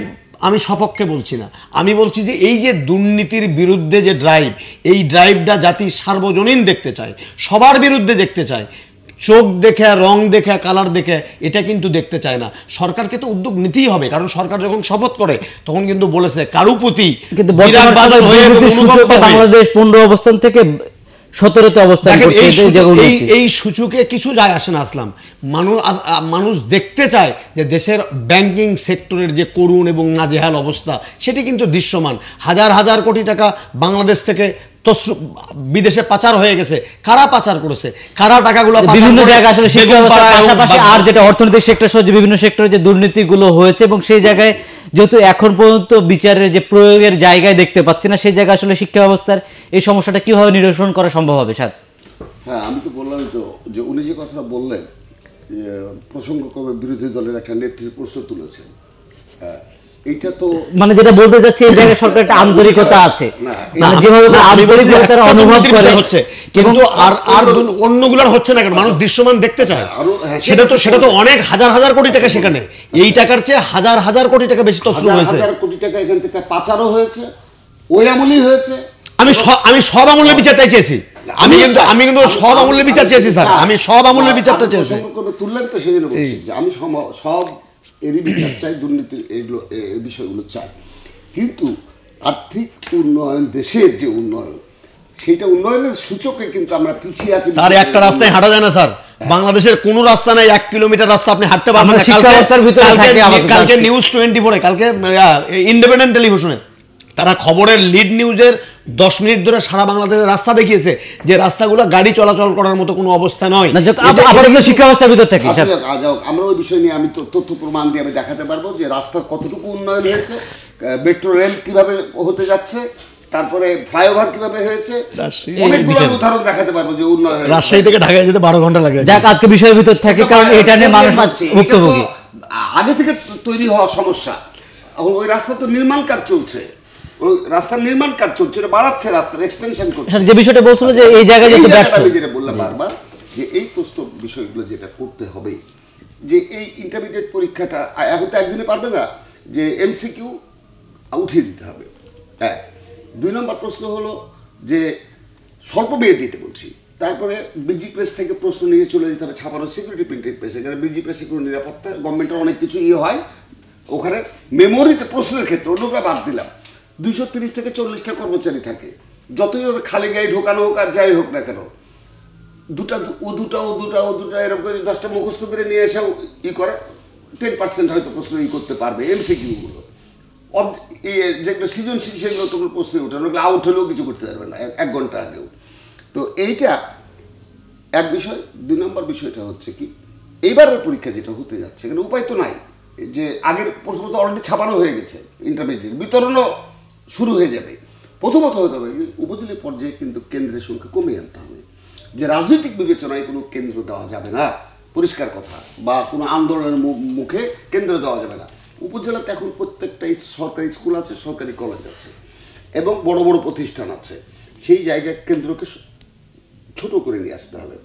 আমি সপক্ষে বলছি না আমি বলছি যে এই যে দুর্নীতির বিরুদ্ধে যে ড্রাইভ এই ড্রাইভটা জাতি সার্বজনীন দেখতে চায় সবার বিরুদ্ধে দেখতে চায় চোখ দেখে রং দেখে কালার দেখে এটা কিন্তু দেখতে চায় না সরকারকে তো উদ্যোগ নিতেই হবে কারণ সরকার যখন শপথ করে তখন কিন্তু বলেছে কারু প্রতি কিন্তু বাংলাদেশ পনেরো অবস্থান থেকে সতেরোতে অবস্থান এই সূচকে কিছু যায় আসে না আসলাম মানুষ মানুষ দেখতে চায় যে দেশের ব্যাংকিং সেক্টরের যে করুণ এবং নাজেহাল অবস্থা সেটি কিন্তু দৃশ্যমান হাজার হাজার কোটি টাকা বাংলাদেশ থেকে তসরু বিদেশে পাচার হয়ে গেছে কারা পাচার করেছে কারা টাকাগুলো বিভিন্ন জায়গায় আর যেটা অর্থনৈতিক সেক্টর সহ বিভিন্ন সেক্টরে যে দুর্নীতিগুলো হয়েছে এবং সেই জায়গায় যেহেতু এখন পর্যন্ত বিচারের যে প্রয়োগের জায়গায় দেখতে পাচ্ছি না সেই জায়গায় আসলে শিক্ষা ব্যবস্থার এই সমস্যাটা কিভাবে নিরসন করা সম্ভব হবে স্যার হ্যাঁ আমি তো বললাম তো যে উনি যে কথাটা বললেন প্রসঙ্গক্রমে বিরোধী দলের একটা নেত্রীর প্রশ্ন তুলেছেন হ্যাঁ এটা তো মানে যেটা বলতে চাচ্ছি এই জায়গায় সরকার একটা আন্তরিকতা আছে মানে যেভাবে অনুভব করে হচ্ছে কিন্তু আর আর হচ্ছে না কেন মানুষ আচ্ছা। দৃশ্যমান দেখতে চায় হ্যাঁ, হ্যাঁ, সেটা তো সেটা তো অনেক হাজার হাজার কোটি টাকা সেখানে এই টাকার চেয়ে হাজার হাজার কোটি টাকা বেশি তফসিল হয়েছে হাজার কোটি টাকা এখান থেকে পাচারও হয়েছে ওই আমলই হয়েছে আমি আমি সব আমলের হ্যাঁ। বিচারটাই চেয়েছি আমি কিন্তু আমি কিন্তু সব আমলের বিচার চেয়েছি স্যার আমি সব আমলের বিচারটা চেয়েছি তুললেন তো বলছি যে আমি সব এরই বিচার চাই দুর্নীতির এগুলো এই বিষয়গুলো চাই কিন্তু আর্থিক উন্নয়ন দেশের যে উন্নয়ন সেটা উন্নয়নের সূচকে কিন্তু আমরা পিছিয়ে আছি স্যার একটা রাস্তায় হাঁটা যায় না স্যার হ্যাঁ। বাংলাদেশের কোন রাস্তা নাই এক কিলোমিটার রাস্তা আপনি হাঁটতে পারবেন কালকে নিউজ টোয়েন্টি ফোরে কালকে ইন্ডিপেন্ডেন্ট টেলিভিশনে তারা খবরের লিড নিউজের দশ মিনিট ধরে সারা বাংলাদেশের রাস্তা দেখিয়েছে যে রাস্তাগুলো গাড়ি চলাচল করার মতো কোনো অবস্থা নয় শিক্ষা ব্যবস্থার ভিতর থেকে আচ্ছা, আমরা ওই বিষয় নিয়ে আমি তথ্য প্রমাণ দিয়ে আমি দেখাতে পারবো যে রাস্তার কতটুকু উন্নয়ন হয়েছে মেট্রো রেল কিভাবে হতে যাচ্ছে তারপরে ফ্লাইওভার কিভাবে হয়েছে উদাহরণ দেখাতে পারবো যে উন্নয়ন রাজশাহী থেকে ঢাকায় যেতে বারো ঘন্টা লাগে যাক আজকে বিষয়ের ভিতর থাকে এটা নিয়ে আগে থেকে তৈরি হওয়া সমস্যা ওই রাস্তা তো নির্মাণ কাজ চলছে রাস্তার নির্মাণ কাজ চলছে বাড়াচ্ছে রাস্তার এক্সটেনশন করছে হ্যাঁ, যে বিষয়টা বলছিল যে এই জায়গায় আমি যেটা বললাম বারবার যে এই প্রশ্ন বিষয়গুলো যেটা করতে হবে যে এই ইন্টারমিডিয়েট পরীক্ষাটা এখন তো একদিনে পারবে না যে এমসিকিউ উঠিয়ে দিতে হবে হ্যাঁ দুই নম্বর প্রশ্ন হলো যে স্বল্প মেয়াদিতে বলছি তারপরে বিজি প্রেস থেকে প্রশ্ন নিয়ে চলে যেতে হবে ছাপানো সিকিউরিটি প্রিন্টেড প্রেসে কারণ বিজি প্রেসে কোনো নিরাপত্তা গভর্নমেন্টের অনেক কিছু ইয়ে হয় ওখানে মেমোরিতে প্রশ্নের ক্ষেত্রে অন্যগুলো বাদ দিলাম দুইশো তিরিশ থেকে চল্লিশটা কর্মচারী থাকে যতই ওর খালি গায়ে ঢোকানো হোক আর যাই হোক না কেন দুটা ও দুটা ও দুটা ও দুটা এরকম করে দশটা মুখস্থ করে নিয়ে এসে ই করে টেন পার্সেন্ট হয়তো প্রশ্ন ই করতে পারবে এমসিকিউগুলো যেগুলো সৃজনশীল সেগুলো তোমার প্রশ্নে ওঠানো ওগুলো আউট হলেও কিছু করতে পারবে না এক ঘন্টা আগেও তো এইটা এক বিষয় দুই নম্বর বিষয়টা হচ্ছে কি এইবারের পরীক্ষা যেটা হতে যাচ্ছে এখানে উপায় তো নাই যে আগের প্রশ্ন তো অলরেডি ছাপানো হয়ে গেছে ইন্টারমিডিয়েট বিতরণও শুরু হয়ে যাবে প্রথমত হতে হবে উপজেলা পর্যায়ে কিন্তু কেন্দ্রের সংখ্যা কমিয়ে আনতে হবে যে রাজনৈতিক বিবেচনায় কোনো কেন্দ্র দেওয়া যাবে না পরিষ্কার কথা বা কোনো আন্দোলনের মুখে কেন্দ্র দেওয়া যাবে না উপজেলাতে এখন প্রত্যেকটা সরকারি স্কুল আছে সরকারি কলেজ আছে এবং বড় বড় প্রতিষ্ঠান আছে সেই জায়গায় কেন্দ্রকে ছোট করে নিয়ে আসতে হবে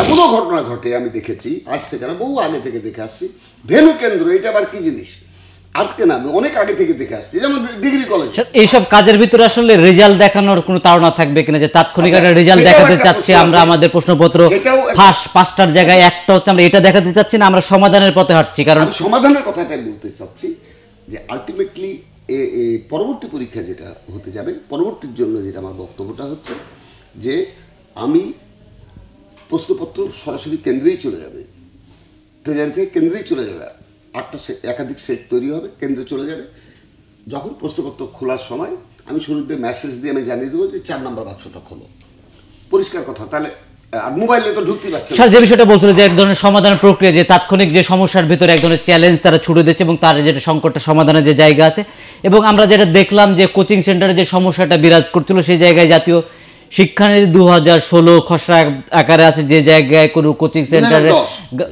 এমনও ঘটনা ঘটে আমি দেখেছি আজ থেকে বহু আগে থেকে দেখে আসছি ভেনু কেন্দ্র এটা আবার কী জিনিস আজকে না আমি অনেক আগে থেকে দেখে আসছি যেমন ডিগ্রি কলেজ এইসব কাজের ভিতরে আসলে রেজাল্ট দেখানোর কোনো তাড়না থাকবে কিনা যে তাৎক্ষণিক আচ্ছা, একটা রেজাল্ট দেখাতে চাচ্ছি আমরা আমাদের প্রশ্নপত্র ফাঁস পাঁচটার জায়গায় একটা হচ্ছে আমরা এটা দেখাতে চাচ্ছি না আমরা সমাধানের পথে হাঁটছি কারণ সমাধানের কথাটাই বলতে চাচ্ছি যে আলটিমেটলি পরবর্তী পরীক্ষা যেটা হতে যাবে পরবর্তীর জন্য যেটা আমার বক্তব্যটা হচ্ছে যে আমি প্রশ্নপত্র সরাসরি কেন্দ্রেই চলে যাবে ট্রেজারি থেকে কেন্দ্রেই চলে যাবে আটটা একাধিক সেট তৈরি হবে কেন্দ্রে চলে যাবে যখন প্রশ্নপত্র খোলার সময় আমি শুরুতে মেসেজ দিয়ে আমি জানিয়ে দেবো যে চার নম্বর বাক্সটা খোলো পরিষ্কার কথা তাহলে আর মোবাইলে তো ঢুকতে পারছে স্যার যে বিষয়টা বলছিল যে এক ধরনের সমাধান প্রক্রিয়া যে তাৎক্ষণিক যে সমস্যার ভিতরে এক ধরনের চ্যালেঞ্জ তারা ছুড়ে দিচ্ছে এবং তার যেটা সংকটটা সমাধানের যে জায়গা আছে এবং আমরা যেটা দেখলাম যে কোচিং সেন্টারে যে সমস্যাটা বিরাজ করছিল সেই জায়গায় জাতীয় শিক্ষানীতি দু হাজার ষোলো খসড়া আকারে আছে যে জায়গায় কোনো কোচিং সেন্টারে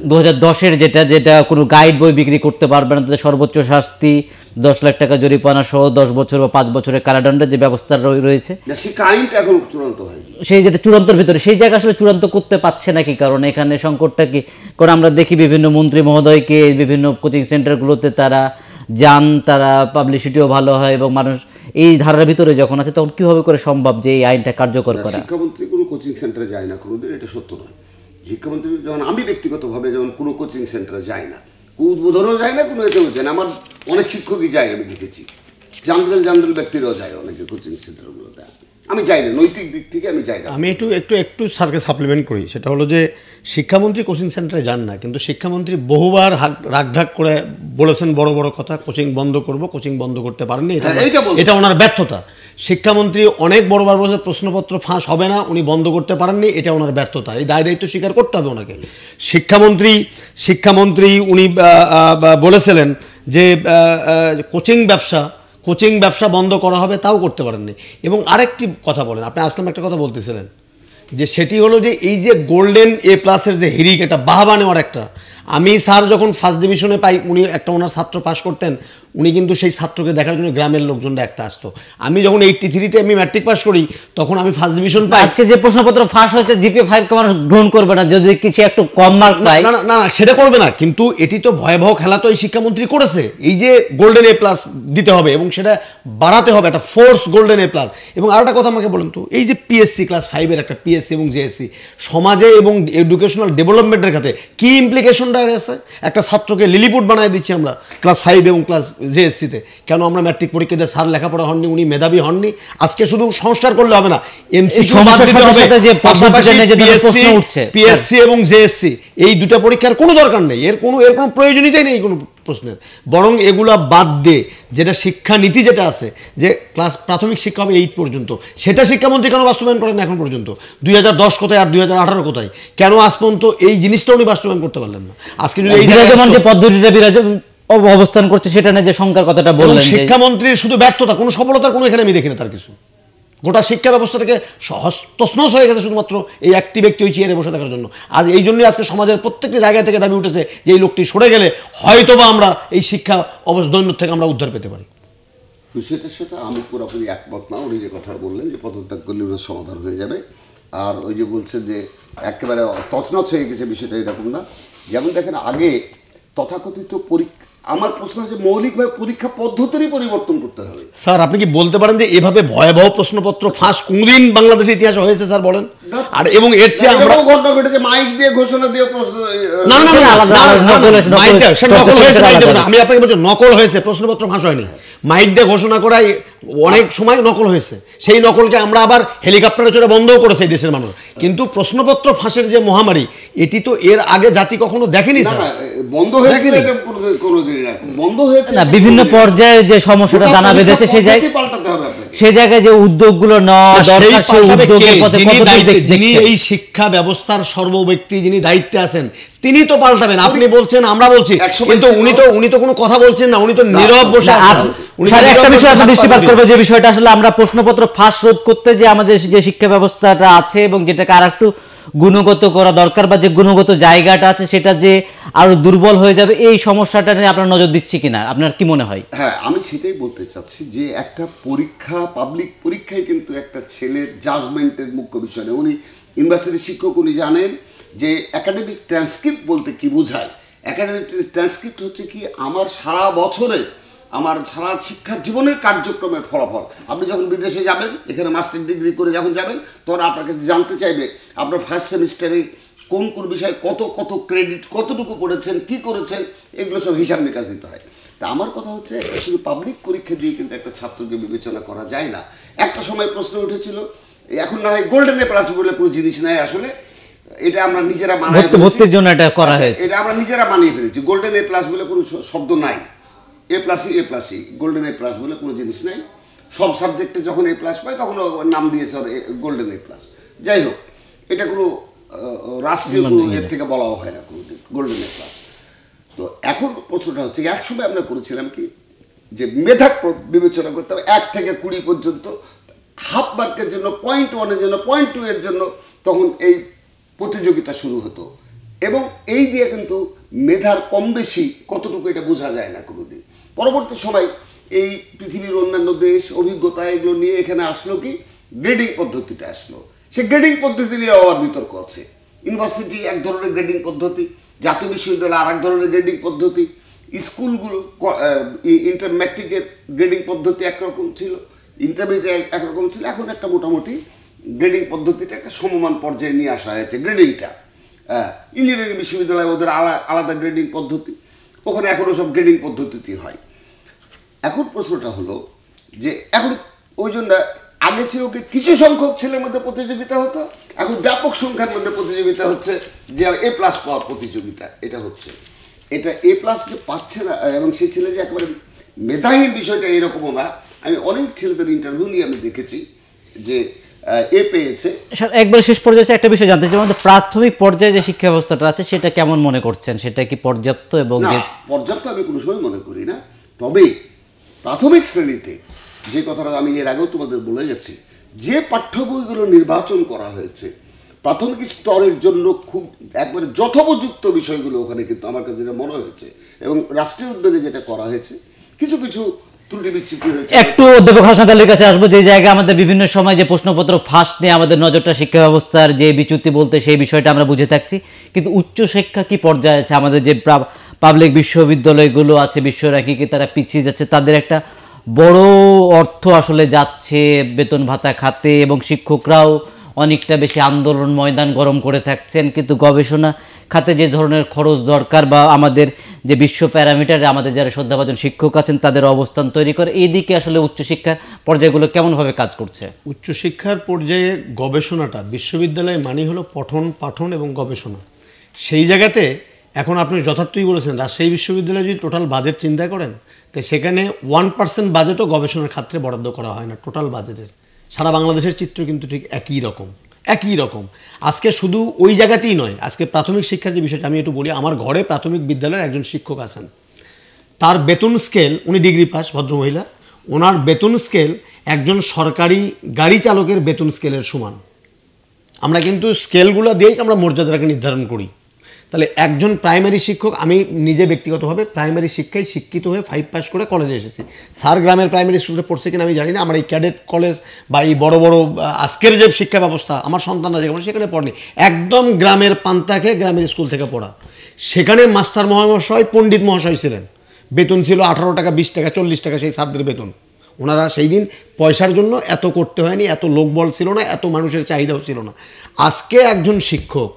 দু হাজার দশের যেটা যেটা কোনো গাইড বই বিক্রি করতে পারবে না তাদের সর্বোচ্চ শাস্তি দশ লাখ টাকা জরিমানা সহ দশ বছর বা পাঁচ বছরের কারাদণ্ডের যে ব্যবস্থা রয়েছে সেই যেটা চূড়ান্তর ভিতরে সেই জায়গা আসলে চূড়ান্ত করতে পারছে না কি কারণ এখানে সংকটটা কি কারণ আমরা দেখি বিভিন্ন মন্ত্রী মহোদয়কে বিভিন্ন কোচিং সেন্টারগুলোতে তারা যান তারা পাবলিসিটিও ভালো হয় এবং মানুষ এই ধারার ভিতরে যখন আছে তখন কিভাবে করে সম্ভব যে এই আইনটা কার্যকর করা শিক্ষামন্ত্রী কোনো কোচিং সেন্টারে যায় না কোনোদিন এটা সত্য নয় শিক্ষামন্ত্রী যখন আমি ব্যক্তিগতভাবে যখন কোনো কোচিং সেন্টারে যাই না কোনো উদ্বোধনও যায় না কোনো এতেও যায় না আমার অনেক শিক্ষকই যায় আমি দেখেছি জানরেল জানরেল ব্যক্তিরাও যায় অনেকে কোচিং সেন্টারগুলোতে আমি যাই না নৈতিক দিক থেকে আমি যাই না আমি একটু একটু একটু স্যারকে সাপ্লিমেন্ট করি সেটা হলো যে শিক্ষামন্ত্রী কোচিং সেন্টারে যান না কিন্তু শিক্ষামন্ত্রী বহুবার রাগঢাক করে বলেছেন বড় বড় কথা কোচিং বন্ধ করব কোচিং বন্ধ করতে পারেননি হ্যাঁ, এটা ওনার ব্যর্থতা শিক্ষামন্ত্রী অনেক বড়বার বলেছে প্রশ্নপত্র ফাঁস হবে না উনি বন্ধ করতে পারেননি এটা ওনার ব্যর্থতা এই দায় দায়িত্ব স্বীকার করতে হবে ওনাকে শিক্ষামন্ত্রী শিক্ষামন্ত্রী উনি বলেছিলেন যে কোচিং ব্যবসা কোচিং ব্যবসা বন্ধ করা হবে তাও করতে পারেননি এবং আরেকটি কথা বলেন আপনি আসলাম একটা কথা বলতেছিলেন যে সেটি হলো যে এই যে গোল্ডেন এ প্লাসের যে হিরিক এটা বাহবা নেওয়ার একটা আমি স্যার যখন ফার্স্ট ডিভিশনে পাই উনি একটা ওনার ছাত্র পাশ করতেন উনি কিন্তু সেই ছাত্রকে দেখার জন্য গ্রামের লোকজনরা একটা আসতো আমি যখন এইটটি থ্রিতে আমি ম্যাট্রিক পাস করি তখন আমি ফার্স্ট ডিভিশন পাই আজকে যে প্রশ্নপত্র ফাঁস হয়েছে জিপিএ ফাইভ মানুষ গ্রহণ করবে না যদি কিছু একটু কম মার্ক পায় না না না সেটা করবে না কিন্তু এটি তো ভয়াবহ খেলা তো এই শিক্ষামন্ত্রী করেছে এই যে গোল্ডেন এ প্লাস দিতে হবে এবং সেটা বাড়াতে হবে একটা ফোর্স গোল্ডেন এ প্লাস এবং আর একটা কথা আমাকে বলুন তো এই যে পিএসসি ক্লাস ফাইভের একটা পিএসসি এবং জেএসসি সমাজে এবং এডুকেশনাল ডেভেলপমেন্টের খাতে কি ইমপ্লিকেশনটা আছে একটা ছাত্রকে লিলিপুট বানায় দিচ্ছি আমরা ক্লাস ফাইভ এবং ক্লাস জেএসসিতে কেন আমরা ম্যাট্রিক পরীক্ষাতে স্যার লেখাপড়া হননি উনি মেধাবী হননি আজকে শুধু সংস্কার করলে হবে না পিএসসি এবং জেএসসি এই দুটা পরীক্ষার কোনো দরকার নেই এর কোনো এর কোনো প্রয়োজনীয়তাই নেই কোনো প্রশ্নের বরং এগুলা বাদ দিয়ে যেটা শিক্ষা নীতি যেটা আছে যে ক্লাস প্রাথমিক শিক্ষা হবে এইট পর্যন্ত সেটা শিক্ষামন্ত্রী কেন বাস্তবায়ন করেন এখন পর্যন্ত দুই হাজার দশ কোথায় আর দুই হাজার আঠারো কোথায় কেন আজ পর্যন্ত এই জিনিসটা উনি বাস্তবায়ন করতে পারলেন না আজকে যদি এই পদ্ধতিটা বিরাজ অবস্থান করছে সেটা না যে শঙ্কার কথাটা বললেন শিক্ষামন্ত্রীর শুধু ব্যর্থতা কোনো সফলতার কোনো এখানে আমি না তার কিছু গোটা শিক্ষা ব্যবস্থাটাকে সহস্তস্নস হয়ে গেছে শুধুমাত্র এই একটি ব্যক্তি ওই চেয়ারে বসে থাকার জন্য আজ এই জন্যই আজকে সমাজের প্রত্যেকটি জায়গা থেকে দাবি উঠেছে যে এই লোকটি সরে গেলে হয়তোবা আমরা এই শিক্ষা অবদৈন্য থেকে আমরা উদ্ধার পেতে পারি সেটার সাথে আমি পুরোপুরি একমত না উনি যে কথা বললেন যে পদত্যাগ করলে সমাধান হয়ে যাবে আর ওই যে বলছেন যে একেবারে তছনছ হয়ে গেছে বিষয়টা এরকম না যেমন দেখেন আগে তথাকথিত পরীক্ষা আমার প্রশ্ন হচ্ছে মৌলিকভাবে পরীক্ষা পদ্ধতিরই পরিবর্তন করতে হবে স্যার আপনি কি বলতে পারেন যে এভাবে ভয়াবহ প্রশ্নপত্র ফাঁস কোনদিন বাংলাদেশের ইতিহাসে হয়েছে স্যার বলেন আর এবং এর চেয়ে আমরা ঘটনা ঘটেছে মাইক দিয়ে ঘোষণা দিয়ে প্রশ্ন না না না আমি আপনাকে বলছি নকল হয়েছে প্রশ্নপত্র ফাঁস হয়নি মাইক দিয়ে ঘোষণা করাই অনেক সময় নকল হয়েছে সেই নকলকে আমরা আবার হেলিকপ্টারে চড়ে বন্ধও করেছে এই দেশের মানুষ কিন্তু প্রশ্নপত্র ফাঁসের যে মহামারী এটি তো এর আগে জাতি কখনো দেখেনি বন্ধ হয়েছে বন্ধ হয়েছে না বিভিন্ন পর্যায়ে যে সমস্যাটা দানা বেঁধেছে সেই জায়গায় পাল্টাতে হবে সে জায়গায় যে উদ্যোগগুলো যিনি এই শিক্ষা ব্যবস্থার সর্ব ব্যক্তি যিনি দায়িত্বে আছেন তিনি তো পাল্টাবেন আপনি বলছেন আমরা বলছি কিন্তু উনি তো উনি তো কোনো কথা বলছেন না উনি তো নীরব বসে একটা বিষয় আপনি দৃষ্টিপাত করবে যে বিষয়টা আসলে আমরা প্রশ্নপত্র ফাঁস রোধ করতে যে আমাদের যে শিক্ষা ব্যবস্থাটা আছে এবং যেটাকে আর একটু গুণগত করা দরকার বা যে গুণগত জায়গাটা আছে সেটা যে আরো দুর্বল হয়ে যাবে এই সমস্যাটা নিয়ে আপনার নজর দিচ্ছি কিনা আপনার কি মনে হয় হ্যাঁ আমি সেটাই বলতে চাচ্ছি যে একটা পরীক্ষা পাবলিক পরীক্ষায় কিন্তু একটা ছেলের জাজমেন্টের মুখ্য বিষয় উনি ইউনিভার্সিটির শিক্ষক উনি জানেন যে একাডেমিক ট্রান্সক্রিপ্ট বলতে কি বোঝায় একাডেমিক ট্রান্সক্রিপ্ট হচ্ছে কি আমার সারা বছরের আমার সারা শিক্ষা জীবনের কার্যক্রমের ফলাফল আপনি যখন বিদেশে যাবেন এখানে মাস্টার ডিগ্রি করে যখন যাবেন তখন আপনার কাছে জানতে চাইবে আপনার ফার্স্ট সেমিস্টারে কোন কোন বিষয়ে কত কত ক্রেডিট কতটুকু পড়েছেন কি করেছেন এগুলো সব হিসাব নিকাশ দিতে হয় তা আমার কথা হচ্ছে শুধু পাবলিক পরীক্ষা দিয়ে কিন্তু একটা ছাত্রকে বিবেচনা করা যায় না একটা সময় প্রশ্ন উঠেছিল এখন না হয় গোল্ডেন এ প্লাস বলে কোনো জিনিস নাই আসলে এটা আমরা নিজেরা বানাই জন্য এটা করা আচ্ছা, এটা আমরা নিজেরা বানিয়ে ফেলেছি গোল্ডেন এ প্লাস বলে কোনো শব্দ নাই এ প্লাসই এ প্লাসই গোল্ডেন এ প্লাস বলে কোনো জিনিস নাই সব সাবজেক্টে যখন এ প্লাস পায় তখন নাম দিয়েছে ওর গোল্ডেন এ প্লাস যাই হোক এটা কোনো রাষ্ট্রীয় কোনো এর থেকে বলাও হয় না কোনো দিন গোল্ডেন এ প্লাস তো এখন প্রশ্নটা হচ্ছে একসময় আমরা করেছিলাম কি যে মেধা বিবেচনা করতে হবে এক থেকে কুড়ি পর্যন্ত হাফ মার্কের জন্য পয়েন্ট ওয়ানের জন্য পয়েন্ট টু এর জন্য তখন এই প্রতিযোগিতা শুরু হতো এবং এই দিয়ে কিন্তু মেধার কম বেশি কতটুকু এটা বোঝা যায় না কোনো পরবর্তী সময় এই পৃথিবীর অন্যান্য দেশ অভিজ্ঞতা এগুলো নিয়ে এখানে আসলো কি গ্রেডিং পদ্ধতিটা আসলো সে গ্রেডিং পদ্ধতি নিয়ে আবার বিতর্ক আছে ইউনিভার্সিটি এক ধরনের গ্রেডিং পদ্ধতি জাতীয় বিশ্ববিদ্যালয় আর এক ধরনের গ্রেডিং পদ্ধতি স্কুলগুলো ইন্টার ম্যাট্রিকের গ্রেডিং পদ্ধতি একরকম ছিল ইন্টারমিডিয়েট একরকম ছিল এখন একটা মোটামুটি গ্রেডিং পদ্ধতিটা একটা সমমান পর্যায়ে নিয়ে আসা হয়েছে গ্রেডিংটা ইঞ্জিনিয়ারিং বিশ্ববিদ্যালয়ে ওদের আলাদা গ্রেডিং পদ্ধতি ওখানে এখনও সব গ্রেডিং পদ্ধতিতে হয় এখন প্রশ্নটা হলো যে এখন ওই জন্য আগে ছিল কি কিছু সংখ্যক ছেলের মধ্যে প্রতিযোগিতা হতো এখন ব্যাপক সংখ্যার মধ্যে প্রতিযোগিতা হচ্ছে যে এ প্লাস পাওয়ার প্রতিযোগিতা এটা হচ্ছে এটা এ প্লাস যে পাচ্ছে না এবং সে ছেলে যে একেবারে মেধাহীন বিষয়টা এরকমও না আমি অনেক ছেলেদের ইন্টারভিউ নিয়ে আমি দেখেছি যে এ পেয়েছে একবার শেষ পর্যায়ে একটা বিষয় জানতে চাই আমাদের প্রাথমিক পর্যায়ে যে শিক্ষা ব্যবস্থাটা আছে সেটা কেমন মনে করছেন সেটা কি পর্যাপ্ত এবং পর্যাপ্ত আমি কোনো সময় মনে করি না তবে প্রাথমিক শ্রেণীতে যে কথাটা আমি এর আগেও তোমাদের বলে গেছি যে পাঠ্য বইগুলো নির্বাচন করা হয়েছে প্রাথমিক স্তরের জন্য খুব একবারে যথোপযুক্ত বিষয়গুলো ওখানে কিন্তু আমার কাছে যেটা মনে হয়েছে এবং রাষ্ট্রীয় উদ্যোগে যেটা করা হয়েছে কিছু কিছু একটু অধ্যাপক হাসান কাছে আসবো যে জায়গায় আমাদের বিভিন্ন সময় যে প্রশ্নপত্র ফাঁস নিয়ে আমাদের নজরটা শিক্ষা ব্যবস্থার যে বিচ্যুতি বলতে সেই বিষয়টা আমরা বুঝে থাকছি কিন্তু উচ্চশিক্ষা কি পর্যায়ে আছে আমাদের যে পাবলিক বিশ্ববিদ্যালয়গুলো আছে বিশ্ব র্যাঙ্কিংয়ে তারা পিছিয়ে যাচ্ছে তাদের একটা বড় অর্থ আসলে যাচ্ছে বেতন ভাতা খাতে এবং শিক্ষকরাও অনেকটা বেশি আন্দোলন ময়দান গরম করে থাকছেন কিন্তু গবেষণা খাতে যে ধরনের খরচ দরকার বা আমাদের যে বিশ্ব প্যারামিটারে আমাদের যারা শ্রদ্ধাভাজন শিক্ষক আছেন তাদের অবস্থান তৈরি করে এই দিকে আসলে উচ্চশিক্ষার পর্যায়গুলো কেমনভাবে কাজ করছে উচ্চশিক্ষার পর্যায়ে গবেষণাটা বিশ্ববিদ্যালয়ে মানি হলো পঠন পাঠন এবং গবেষণা সেই জায়গাতে এখন আপনি যথার্থই বলেছেন রাজশাহী বিশ্ববিদ্যালয়ে যদি টোটাল বাজেট চিন্তা করেন তো সেখানে ওয়ান পার্সেন্ট বাজেটও গবেষণার ক্ষেত্রে বরাদ্দ করা হয় না টোটাল বাজেটের সারা বাংলাদেশের চিত্র কিন্তু ঠিক একই রকম একই রকম আজকে শুধু ওই জায়গাতেই নয় আজকে প্রাথমিক শিক্ষার যে বিষয়টা আমি একটু বলি আমার ঘরে প্রাথমিক বিদ্যালয়ের একজন শিক্ষক আছেন তার বেতন স্কেল উনি ডিগ্রি পাস ভদ্রমহিলা ওনার বেতন স্কেল একজন সরকারি গাড়ি চালকের বেতন স্কেলের সমান আমরা কিন্তু স্কেলগুলো দিয়েই আমরা মর্যাদাটাকে নির্ধারণ করি তাহলে একজন প্রাইমারি শিক্ষক আমি নিজে ব্যক্তিগতভাবে প্রাইমারি শিক্ষায় শিক্ষিত হয়ে ফাইভ পাস করে কলেজে এসেছি সার গ্রামের প্রাইমারি স্কুলে পড়ছে কিনা আমি জানি না আমার এই ক্যাডেট কলেজ বা এই বড় বড় আজকের যে শিক্ষা ব্যবস্থা আমার সন্তানরা যেখানে সেখানে পড়েনি একদম গ্রামের পান্তাকে গ্রামের স্কুল থেকে পড়া সেখানে মাস্টার মহাশয় পণ্ডিত মহাশয় ছিলেন বেতন ছিল আঠারো টাকা বিশ টাকা চল্লিশ টাকা সেই সারদের বেতন ওনারা সেই দিন পয়সার জন্য এত করতে হয়নি এত লোকবল ছিল না এত মানুষের চাহিদাও ছিল না আজকে একজন শিক্ষক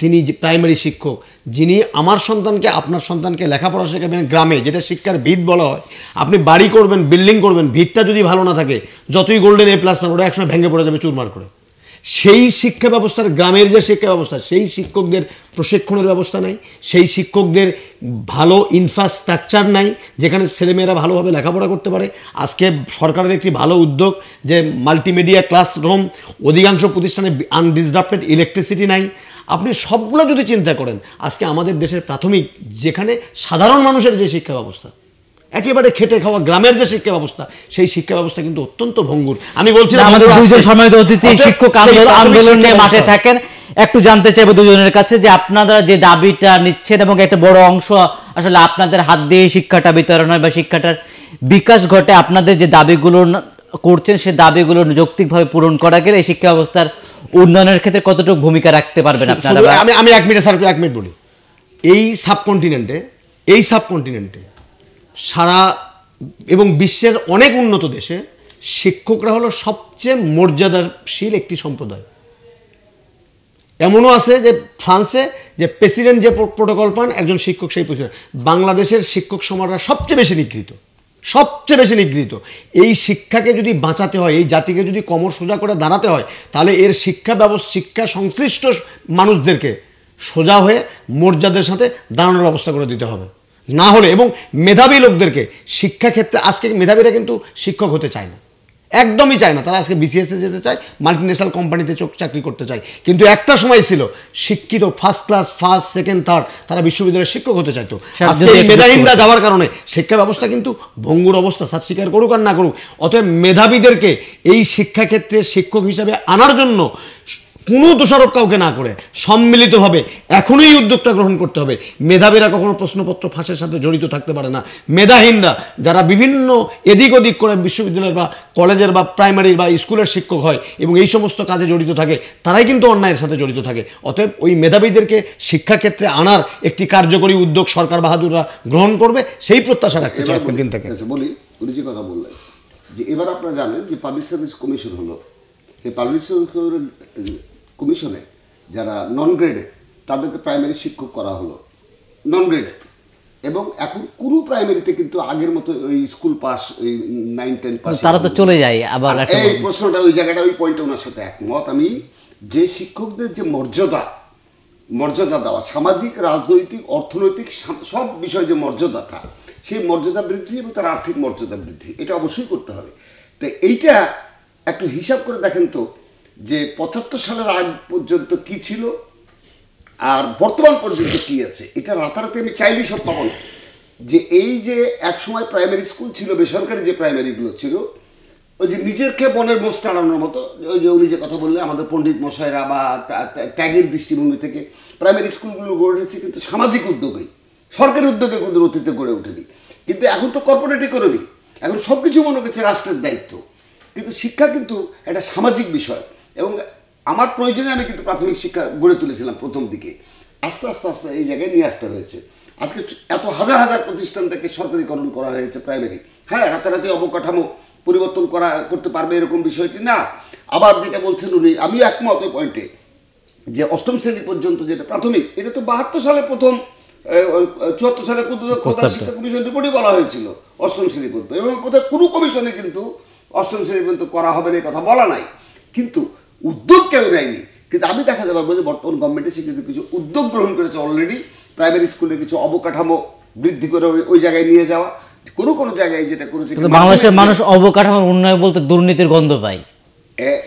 তিনি প্রাইমারি শিক্ষক যিনি আমার সন্তানকে আপনার সন্তানকে লেখাপড়া শেখাবেন গ্রামে যেটা শিক্ষার ভিত বলা হয় আপনি বাড়ি করবেন বিল্ডিং করবেন ভিতটা যদি ভালো না থাকে যতই গোল্ডেন এ প্লাস পাবেন ওটা একসময় ভেঙে পড়ে যাবে চুরমার করে সেই শিক্ষা ব্যবস্থার গ্রামের যে শিক্ষা ব্যবস্থা সেই শিক্ষকদের প্রশিক্ষণের ব্যবস্থা নাই সেই শিক্ষকদের ভালো ইনফ্রাস্ট্রাকচার নাই যেখানে ছেলেমেয়েরা ভালোভাবে লেখাপড়া করতে পারে আজকে সরকারের একটি ভালো উদ্যোগ যে মাল্টিমিডিয়া ক্লাসরুম অধিকাংশ প্রতিষ্ঠানে আনডিসরাপ্টেড ইলেকট্রিসিটি নাই আপনি সবগুলো যদি চিন্তা করেন আজকে আমাদের দেশের প্রাথমিক যেখানে সাধারণ মানুষের যে শিক্ষা ব্যবস্থা একেবারে খেটে খাওয়া গ্রামের যে শিক্ষা ব্যবস্থা সেই শিক্ষা ব্যবস্থা কিন্তু অত্যন্ত ভঙ্গুর আমি বলছি আমাদের দুইজন অতিথি শিক্ষক মাঠে থাকেন একটু জানতে চাইবো দুজনের কাছে যে আপনারা যে দাবিটা নিচ্ছেন এবং একটা বড় অংশ আসলে আপনাদের হাত দিয়ে শিক্ষাটা বিতরণ হয় বা শিক্ষাটার বিকাশ ঘটে আপনাদের যে দাবিগুলো করছেন সে দাবিগুলো যৌক্তিকভাবে পূরণ করা গেলে এই শিক্ষা ব্যবস্থার উন্নয়নের ক্ষেত্রে কতটুকু ভূমিকা রাখতে পারবেন আপনারা আমি আমি এক মিনিট স্যার এক মিনিট বলি এই সাবকন্টিনেন্টে এই সাবকন্টিনেন্টে সারা এবং বিশ্বের অনেক উন্নত দেশে শিক্ষকরা হলো সবচেয়ে মর্যাদাশীল একটি সম্প্রদায় এমনও আছে যে ফ্রান্সে যে প্রেসিডেন্ট যে প্রোটোকল পান একজন শিক্ষক সেই প্রেসিডেন্ট বাংলাদেশের শিক্ষক সমাজরা সবচেয়ে বেশি নিগৃহীত সবচেয়ে বেশি নিগৃহীত এই শিক্ষাকে যদি বাঁচাতে হয় এই জাতিকে যদি কমর সোজা করে দাঁড়াতে হয় তাহলে এর শিক্ষা ব্যবস্থা শিক্ষা সংশ্লিষ্ট মানুষদেরকে সোজা হয়ে মর্যাদার সাথে দাঁড়ানোর ব্যবস্থা করে দিতে হবে না হলে এবং মেধাবী লোকদেরকে শিক্ষাক্ষেত্রে আজকে মেধাবীরা কিন্তু শিক্ষক হতে চায় না একদমই চায় না তারা আজকে বিসিএসে যেতে চায় মাল্টিনেশনাল কোম্পানিতে চোখ চাকরি করতে চায় কিন্তু একটা সময় ছিল শিক্ষিত first class first second third তারা বিশ্ববিদ্যালয়ের শিক্ষক হতে চাইতো আজকে মেধাহীনরা যাওয়ার কারণে শিক্ষা ব্যবস্থা কিন্তু ভঙ্গুর অবস্থা স্যার স্বীকার করুক আর না করুক অতএব মেধাবীদেরকে এই শিক্ষাক্ষেত্রে শিক্ষক হিসাবে আনার জন্য কোনো দোষারোপ কাউকে না করে সম্মিলিতভাবে এখনই উদ্যোগটা গ্রহণ করতে হবে মেধাবীরা কখনো প্রশ্নপত্র ফাঁসের সাথে জড়িত থাকতে পারে না মেধাহীনরা যারা বিভিন্ন এদিক ওদিক করে বিশ্ববিদ্যালয়ের বা কলেজের বা প্রাইমারি বা স্কুলের শিক্ষক হয় এবং এই সমস্ত কাজে জড়িত থাকে তারাই কিন্তু অন্যায়ের সাথে জড়িত থাকে অতএব ওই মেধাবীদেরকে শিক্ষাক্ষেত্রে আনার একটি কার্যকরী উদ্যোগ সরকার বাহাদুররা গ্রহণ করবে সেই প্রত্যাশা রাখতে চাই আজকের দিন থেকে আচ্ছা, বলি উনি যে কথা বললেন যে এবার আপনারা জানেন যে পাবলিক সার্ভিস কমিশন হলো সেই পাবলিক সার্ভিস কমিশনে যারা নন গ্রেডে তাদেরকে প্রাইমারি শিক্ষক করা হলো নন গ্রেডে এবং এখন কোনো প্রাইমারিতে কিন্তু আগের মতো ওই স্কুল পাস ওই নাইন টেন পাস তারা তো চলে যায় আবার এই প্রশ্নটা ওই জায়গাটা ওই পয়েন্টে ওনার সাথে একমত আমি যে শিক্ষকদের যে মর্যাদা মর্যাদা দেওয়া সামাজিক রাজনৈতিক অর্থনৈতিক সব বিষয়ে যে মর্যাদাটা সেই মর্যাদা বৃদ্ধি এবং তার আর্থিক মর্যাদা বৃদ্ধি এটা অবশ্যই করতে হবে তো এইটা একটু হিসাব করে দেখেন তো যে পঁচাত্তর সালের আগ পর্যন্ত কি ছিল আর বর্তমান পর্যন্ত কি আছে এটা রাতারাতি আমি চাইলেই সব পাবো না যে এই যে এক সময় প্রাইমারি স্কুল ছিল বেসরকারি যে প্রাইমারিগুলো ছিল ওই যে নিজেরকে বনের মোস তাড়ানোর মতো ওই যে উনি যে কথা বললে আমাদের পণ্ডিত মশাইরা বা ত্যাগের দৃষ্টিভঙ্গি থেকে প্রাইমারি স্কুলগুলো গড়ে উঠেছে কিন্তু সামাজিক উদ্যোগেই সরকারি উদ্যোগে কিন্তু অতীতে গড়ে ওঠেনি কিন্তু এখন তো কর্পোরেট ইকোনমি এখন সব কিছু মনে করছে রাষ্ট্রের দায়িত্ব কিন্তু শিক্ষা কিন্তু একটা সামাজিক বিষয় এবং আমার প্রয়োজনে আমি কিন্তু প্রাথমিক শিক্ষা গড়ে তুলেছিলাম প্রথম দিকে আস্তে আস্তে আস্তে এই জায়গায় নিয়ে আসতে হয়েছে আজকে এত হাজার হাজার প্রতিষ্ঠানটাকে সরকারিকরণ করা হয়েছে প্রাইমারি হ্যাঁ রাতারাতি অবকাঠামো পরিবর্তন করা করতে পারবে এরকম বিষয়টি না আবার যেটা বলছেন উনি আমি একমত ওই পয়েন্টে যে অষ্টম শ্রেণী পর্যন্ত যেটা প্রাথমিক এটা তো বাহাত্তর সালে প্রথম চুয়াত্তর সালে শিক্ষা কমিশন রিপোর্টই বলা হয়েছিল অষ্টম শ্রেণী পর্যন্ত এবং কোথায় কোনো কমিশনে কিন্তু অষ্টম শ্রেণী পর্যন্ত করা হবে না কথা বলা নাই কিন্তু উদ্যোগ কেউ নেয়নি কিন্তু আমি দেখাতে পারবো যে বর্তমান গভর্নমেন্টে সে কিন্তু কিছু উদ্যোগ গ্রহণ করেছে অলরেডি প্রাইমারি স্কুলে কিছু অবকাঠামো বৃদ্ধি করে ওই জায়গায় নিয়ে যাওয়া কোনো কোনো জায়গায় যেটা করেছে বাংলাদেশের মানুষ অবকাঠামোর উন্নয়ন বলতে দুর্নীতির গন্ধ পায়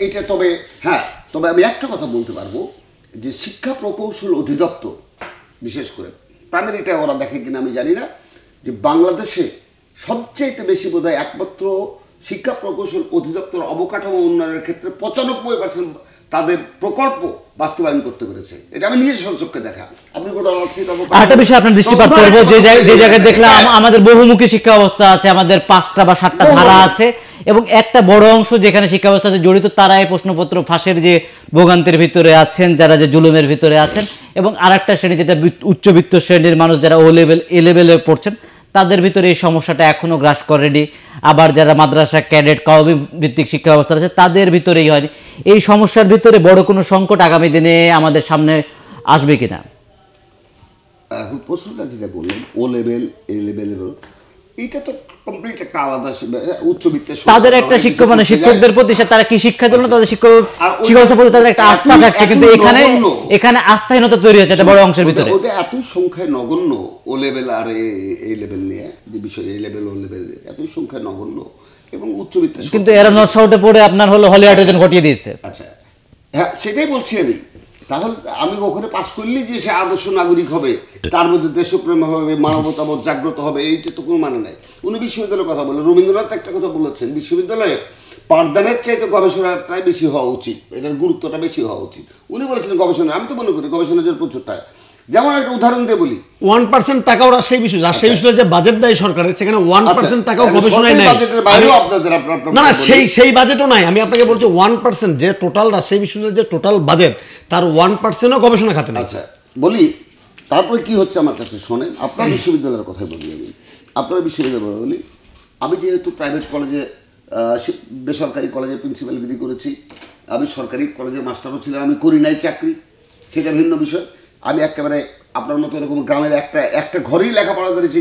এটা তবে হ্যাঁ তবে আমি একটা কথা বলতে পারবো যে শিক্ষা প্রকৌশল অধিদপ্তর বিশেষ করে প্রাইমারিটা ওরা দেখে কিনা আমি জানি না যে বাংলাদেশে সবচেয়ে বেশি বোধ হয় একমাত্র শিক্ষা প্রকৌশল অধিদপ্তর অবকাঠামো উন্নয়নের ক্ষেত্রে পঁচানব্বই পার্সেন্ট তাদের প্রকল্প বাস্তবায়ন করতে পেরেছে এটা আমি নিজের সচক্ষে দেখা আপনি একটা বিষয় আপনার দৃষ্টিপাত করবো যে জায়গায় হ্যাঁ। দেখলাম আমাদের বহুমুখী শিক্ষা অবস্থা আছে আমাদের পাঁচটা বা সাতটা ধারা আছে এবং একটা বড় অংশ যেখানে শিক্ষা ব্যবস্থাতে জড়িত তারা এই প্রশ্নপত্র ফাঁসের যে ভোগান্তের ভিতরে আছেন যারা যে জুলুমের ভিতরে আছেন এবং আর একটা শ্রেণী যেটা উচ্চবিত্ত শ্রেণীর মানুষ যারা ও লেভেল এ লেভেলে পড়ছেন তাদের ভিতরে এই সমস্যাটা এখনও গ্রাস করেনি আবার যারা মাদ্রাসা ক্যাডেট কাউবি ভিত্তিক শিক্ষা ব্যবস্থা আছে তাদের ভিতরেই হয়নি এই সমস্যার ভিতরে বড় কোনো সংকট আগামী দিনে আমাদের সামনে আসবে কিনা এখন প্রশ্নটা যেটা বললেন ও লেভেল এ লেভেল মানে আচ্ছা। কিন্তু এত সংখ্যায় ও লেভেল এই লেভেল নিয়ে সংখ্যায় এবং উচ্চবিত্ত কিন্তু এরা নট শর্টে পড়ে আপনার হলো হলি জন্য ঘটিয়ে দিয়েছে আচ্ছা হ্যাঁ সেটাই বলছি আমি তাহলে আমি ওখানে পাশ করলেই যে সে আদর্শ নাগরিক হবে তার মধ্যে দেশপ্রেম হবে বোধ জাগ্রত হবে এইটা তো কোনো মানে নাই উনি বিশ্ববিদ্যালয়ের কথা বলেন রবীন্দ্রনাথ একটা কথা বলেছেন বিশ্ববিদ্যালয়ে পাঠদানের চাইতে গবেষণাটাই বেশি হওয়া উচিত এটার গুরুত্বটা বেশি হওয়া উচিত উনি বলেছেন গবেষণা আমি তো মনে করি গবেষণা যে প্রচুরটা যেমন একটা উদাহরণ দিয়ে বলি ওয়ান পার্সেন্ট টাকা ওরা সেই বিষয় সেই আচ্ছা। বিষয়ে যে বাজেট দেয় সরকারের সেখানে আচ্ছা, ওয়ান পার্সেন্ট টাকাও গবেষণায় নেই না না সেই সেই বাজেটও নাই আমি আপনাকে বলছি ওয়ান পার্সেন্ট যে টোটাল রাজশাহী বিশ্ববিদ্যালয়ের যে টোটাল বাজেট তার ওয়ান পার্সেন্টও গবেষণা খাতে না আচ্ছা বলি তারপরে কি হচ্ছে আমার কাছে শোনেন আপনার বিশ্ববিদ্যালয়ের কথাই বলি আমি আপনার বিশ্ববিদ্যালয় বলি আমি যেহেতু প্রাইভেট কলেজে বেসরকারি কলেজে প্রিন্সিপালগিরি করেছি আমি সরকারি কলেজের মাস্টারও ছিলাম আমি করি নাই চাকরি সেটা ভিন্ন বিষয় আমি একেবারে আপনার মতো এরকম গ্রামের একটা একটা ঘরেই লেখাপড়া করেছি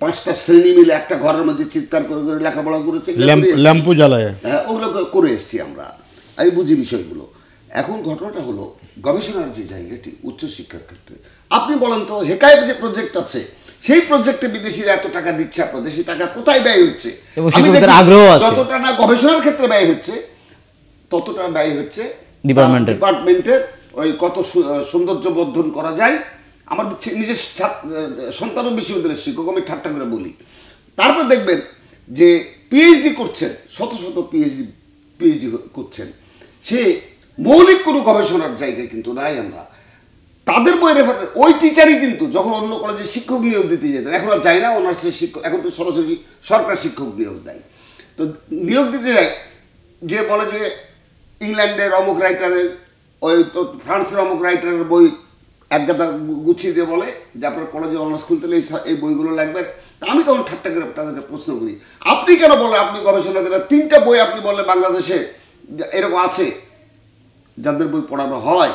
পাঁচটা শ্রেণী মিলে একটা ঘরের মধ্যে চিৎকার করে করে লেখাপড়া করেছি ল্যাম্পু জ্বালায় হ্যাঁ ওগুলো করে এসছি আমরা আমি বুঝি বিষয়গুলো এখন ঘটনাটা হলো গবেষণার যে জায়গাটি উচ্চশিক্ষার ক্ষেত্রে আপনি বলেন তো হেকায় যে প্রজেক্ট আছে সেই প্রজেক্টে বিদেশিরা এত টাকা দিচ্ছে আপনাদের সেই টাকা কোথায় ব্যয় হচ্ছে যতটা না গবেষণার ক্ষেত্রে ব্যয় হচ্ছে ততটা ব্যয় হচ্ছে ডিপার্টমেন্টের ওই কত সৌন্দর্য বর্ধন করা যায় আমার নিজের সন্তান বিশ্ববিদ্যালয়ের শিক্ষক আমি ঠাট্টা করে বলি তারপর দেখবেন যে পিএইচডি করছেন শত শত পিএইচডি পিএইচডি করছেন সে মৌলিক কোনো গবেষণার জায়গায় কিন্তু নাই আমরা তাদের বই রেফার ওই টিচারই কিন্তু যখন অন্য কলেজে শিক্ষক নিয়োগ দিতে যেতেন এখন আর যায় না অনার্সের শিক্ষক এখন তো সরাসরি সরকার শিক্ষক নিয়োগ দেয় তো নিয়োগ দিতে যায় যে বলে যে ইংল্যান্ডের অমুক রাইটারের ওই তো ফ্রান্সের অমুক রাইটারের বই একগাদা গুছিয়ে দিয়ে বলে যে আপনার কলেজে অনার্স খুলতে হলে এই বইগুলো লাগবে তা আমি তখন ঠাট্টা করে তাদেরকে প্রশ্ন করি আপনি কেন বলেন আপনি গবেষণা করেন তিনটা বই আপনি বললেন বাংলাদেশে এরকম আছে যাদের বই পড়ানো হয়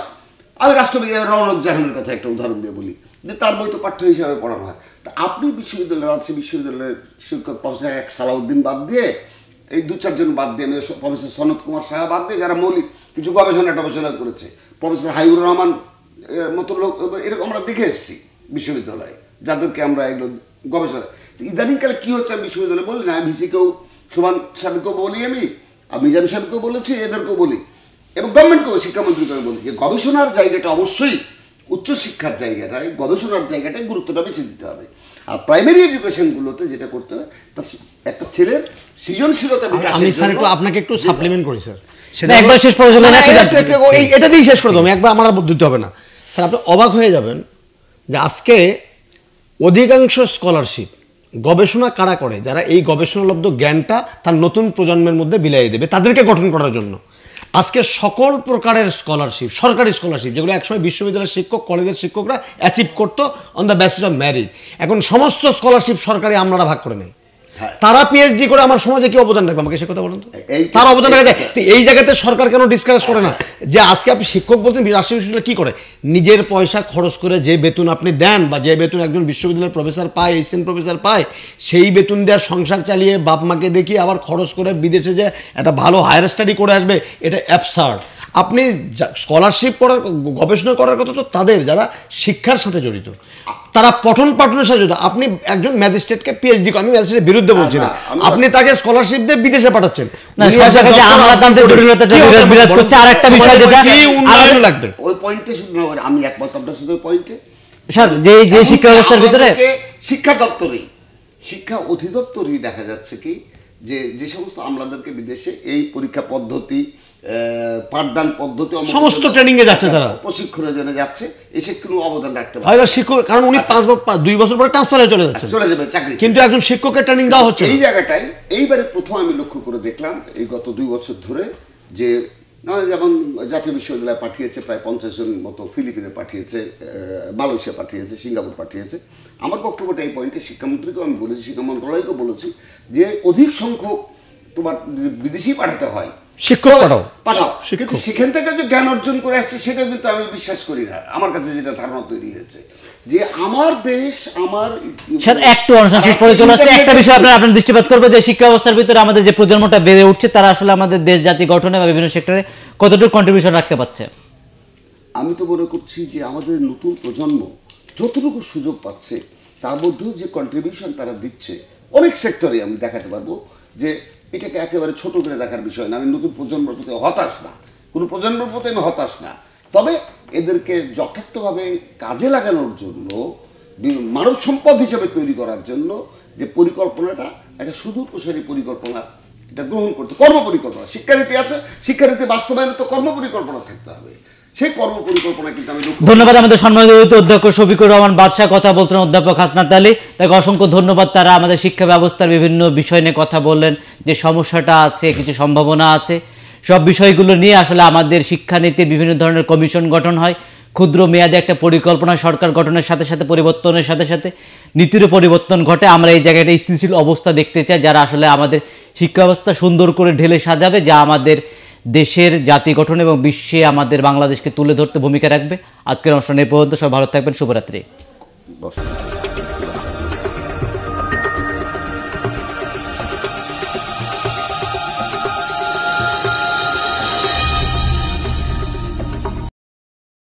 আমি রাষ্ট্রবিজ্ঞান রওনক জাহানের কথা একটা উদাহরণ দিয়ে বলি যে তার বই তো পাঠ্য হিসাবে পড়ানো হয় তা আপনি বিশ্ববিদ্যালয় রাজশাহী বিশ্ববিদ্যালয়ের শিক্ষক প্রফেসর এক সালাউদ্দিন বাদ দিয়ে এই দু চারজন বাদ দিয়ে আমি প্রফেসর সনদ কুমার সাহা বাদ দিয়ে যারা মৌলিক কিছু গবেষণা টবেষণা করেছে প্রফেসর হাইবুর রহমান মতো লোক এরকম আমরা দেখে এসেছি বিশ্ববিদ্যালয়ে যাদেরকে আমরা এগুলো গবেষণা ইদানিংকালে কী হচ্ছে আমি বিশ্ববিদ্যালয়ে বলি না আমি ভিসিকেও সুমান সাহেবকেও বলি আমি আর মিজান সাহেবকেও বলেছি এদেরকেও বলি এবং গভর্নমেন্টকেও শিক্ষামন্ত্রীকে বলছি যে গবেষণার জায়গাটা অবশ্যই উচ্চশিক্ষার জায়গাটায় গবেষণার জায়গাটায় গুরুত্বটা বেছে দিতে হবে আর প্রাইমারি এডুকেশনগুলোতে যেটা করতে হবে তার একটা ছেলের সৃজনশীলতা আমি স্যার একটু আপনাকে একটু সাপ্লিমেন্ট করি স্যার সেটা একবার শেষ পর্যন্ত এটা দিয়েই শেষ করে দেবো একবার আমার আর হবে না স্যার আপনি অবাক হয়ে যাবেন যে আজকে অধিকাংশ স্কলারশিপ গবেষণা কারা করে যারা এই গবেষণালব্ধ জ্ঞানটা তার নতুন প্রজন্মের মধ্যে বিলাই দেবে তাদেরকে গঠন করার জন্য আজকে সকল প্রকারের স্কলারশিপ সরকারি স্কলারশিপ যেগুলো একসময় বিশ্ববিদ্যালয়ের শিক্ষক কলেজের শিক্ষকরা অ্যাচিভ করতো on the basis of merit এখন সমস্ত স্কলারশিপ সরকারি আমরা ভাগ করে নেয় হ্যাঁ। তারা পিএইচডি করে আমার সমাজে কি অবদান রাখবে আমাকে সে কথা বলুন তার অবদান রাখা আচ্ছা। যায় এই জায়গাতে সরকার কেন ডিসকাস করে না আচ্ছা। যে আজকে আপনি শিক্ষক বলছেন রাষ্ট্রীয় বিশ্ববিদ্যালয় কি করে নিজের পয়সা খরচ করে যে বেতন আপনি দেন বা যে বেতন একজন বিশ্ববিদ্যালয়ের প্রফেসর পায় এসিয়ান প্রফেসর পায় সেই বেতন দেওয়ার সংসার চালিয়ে বাপ মাকে দেখি আবার খরচ করে বিদেশে যে একটা ভালো হায়ার স্টাডি করে আসবে এটা অ্যাপসার্ড আপনি স্কলারশিপ করার গবেষণা করার কথা তো তাদের যারা শিক্ষার সাথে জড়িত তারা পঠন পাঠনের সাথে জড়িত আপনি একজন ম্যাজিস্ট্রেটকে পিএইচডি আমি ম্যাজিস্ট্রেটের বিরুদ্ধে বলছি না আপনি তাকে স্কলারশিপ দিয়ে বিদেশে পাঠাচ্ছেন শিক্ষা ব্যবস্থার শিক্ষা অধিদপ্তরই দেখা যাচ্ছে কি যে যে সমস্ত আমলাদেরকে বিদেশে এই পরীক্ষা পদ্ধতি পাঠদান পদ্ধতি সমস্ত ট্রেনিং এ যাচ্ছে আচ্ছা, তারা প্রশিক্ষণের জন্য যাচ্ছে এসে কোনো অবদান রাখতে পারে এবার শিক্ষক কারণ উনি আচ্ছা। পাঁচ বছর দুই বছর পরে ট্রান্সফার হয়ে চলে যাচ্ছে আচ্ছা, চলে যাবে চাকরি কিন্তু একজন শিক্ষকের ট্রেনিং দেওয়া হচ্ছে এই জায়গাটাই এইবারে প্রথম আমি লক্ষ্য করে দেখলাম এই গত দুই বছর ধরে যে যেমন জাতীয় বিশ্ববিদ্যালয় পাঠিয়েছে প্রায় পঞ্চাশ জন মতো ফিলিপিনে পাঠিয়েছে মালয়েশিয়া পাঠিয়েছে সিঙ্গাপুর পাঠিয়েছে আমার বক্তব্যটা এই পয়েন্টে শিক্ষামন্ত্রীকেও আমি বলেছি শিক্ষা মন্ত্রণালয়কেও বলেছি যে অধিক সংখ্যক তোমার বিদেশেই পাঠাতে হয় শিক্ষক পাঠাও পাঠাও কিন্তু সেখান থেকে যে জ্ঞান অর্জন করে আসছে সেটা কিন্তু আমি বিশ্বাস করি না আমার কাছে যেটা ধারণা তৈরি হয়েছে যে আমার দেশ আমার স্যার একটু অনুশাসন পরে চলে আসছে একটা বিষয় আপনার আপনার দৃষ্টিপাত করবো যে শিক্ষা ব্যবস্থার ভিতরে আমাদের যে প্রজন্মটা বেড়ে উঠছে তারা আসলে আমাদের দেশ জাতি গঠনে বা বিভিন্ন সেক্টরে কতটুকু কন্ট্রিবিউশন রাখতে পারছে আমি তো মনে করছি যে আমাদের নতুন প্রজন্ম যতটুকু সুযোগ পাচ্ছে তার মধ্যেও যে কন্ট্রিবিউশন তারা দিচ্ছে অনেক সেক্টরে আমি দেখাতে পারবো যে এটাকে একেবারে ছোট করে দেখার বিষয় না আমি নতুন প্রজন্মের প্রতি হতাশ না কোনো প্রজন্মের প্রতি আমি হতাশ না তবে এদেরকে যথার্থভাবে কাজে লাগানোর জন্য মানব সম্পদ হিসেবে তৈরি করার জন্য যে পরিকল্পনাটা একটা সুদূর প্রসারী পরিকল্পনা এটা গ্রহণ করতে কর্ম পরিকল্পনা শিক্ষানীতি আছে শিক্ষানীতি বাস্তবায়নে তো কর্ম পরিকল্পনা থাকতে হবে ধন্যবাদ আমাদের সম্মানিত অধ্যক্ষ শফিকুর রহমান বাদশাহ কথা বলছেন অধ্যাপক হাসনাত আলী তাকে অসংখ্য ধন্যবাদ তারা আমাদের শিক্ষা ব্যবস্থার বিভিন্ন বিষয় নিয়ে কথা বললেন যে সমস্যাটা আছে কিছু সম্ভাবনা আছে সব বিষয়গুলো নিয়ে আসলে আমাদের শিক্ষানীতির বিভিন্ন ধরনের কমিশন গঠন হয় ক্ষুদ্র মেয়াদে একটা পরিকল্পনা সরকার গঠনের সাথে সাথে পরিবর্তনের সাথে সাথে নীতিরও পরিবর্তন ঘটে আমরা এই জায়গায় একটা স্থিতিশীল অবস্থা দেখতে চাই যারা আসলে আমাদের শিক্ষা ব্যবস্থা সুন্দর করে ঢেলে সাজাবে যা আমাদের দেশের জাতি গঠন এবং বিশ্বে আমাদের বাংলাদেশকে তুলে ধরতে ভূমিকা রাখবে আজকের অনুষ্ঠানে পর্যন্ত সব ভালো থাকবেন শুভরাত্রি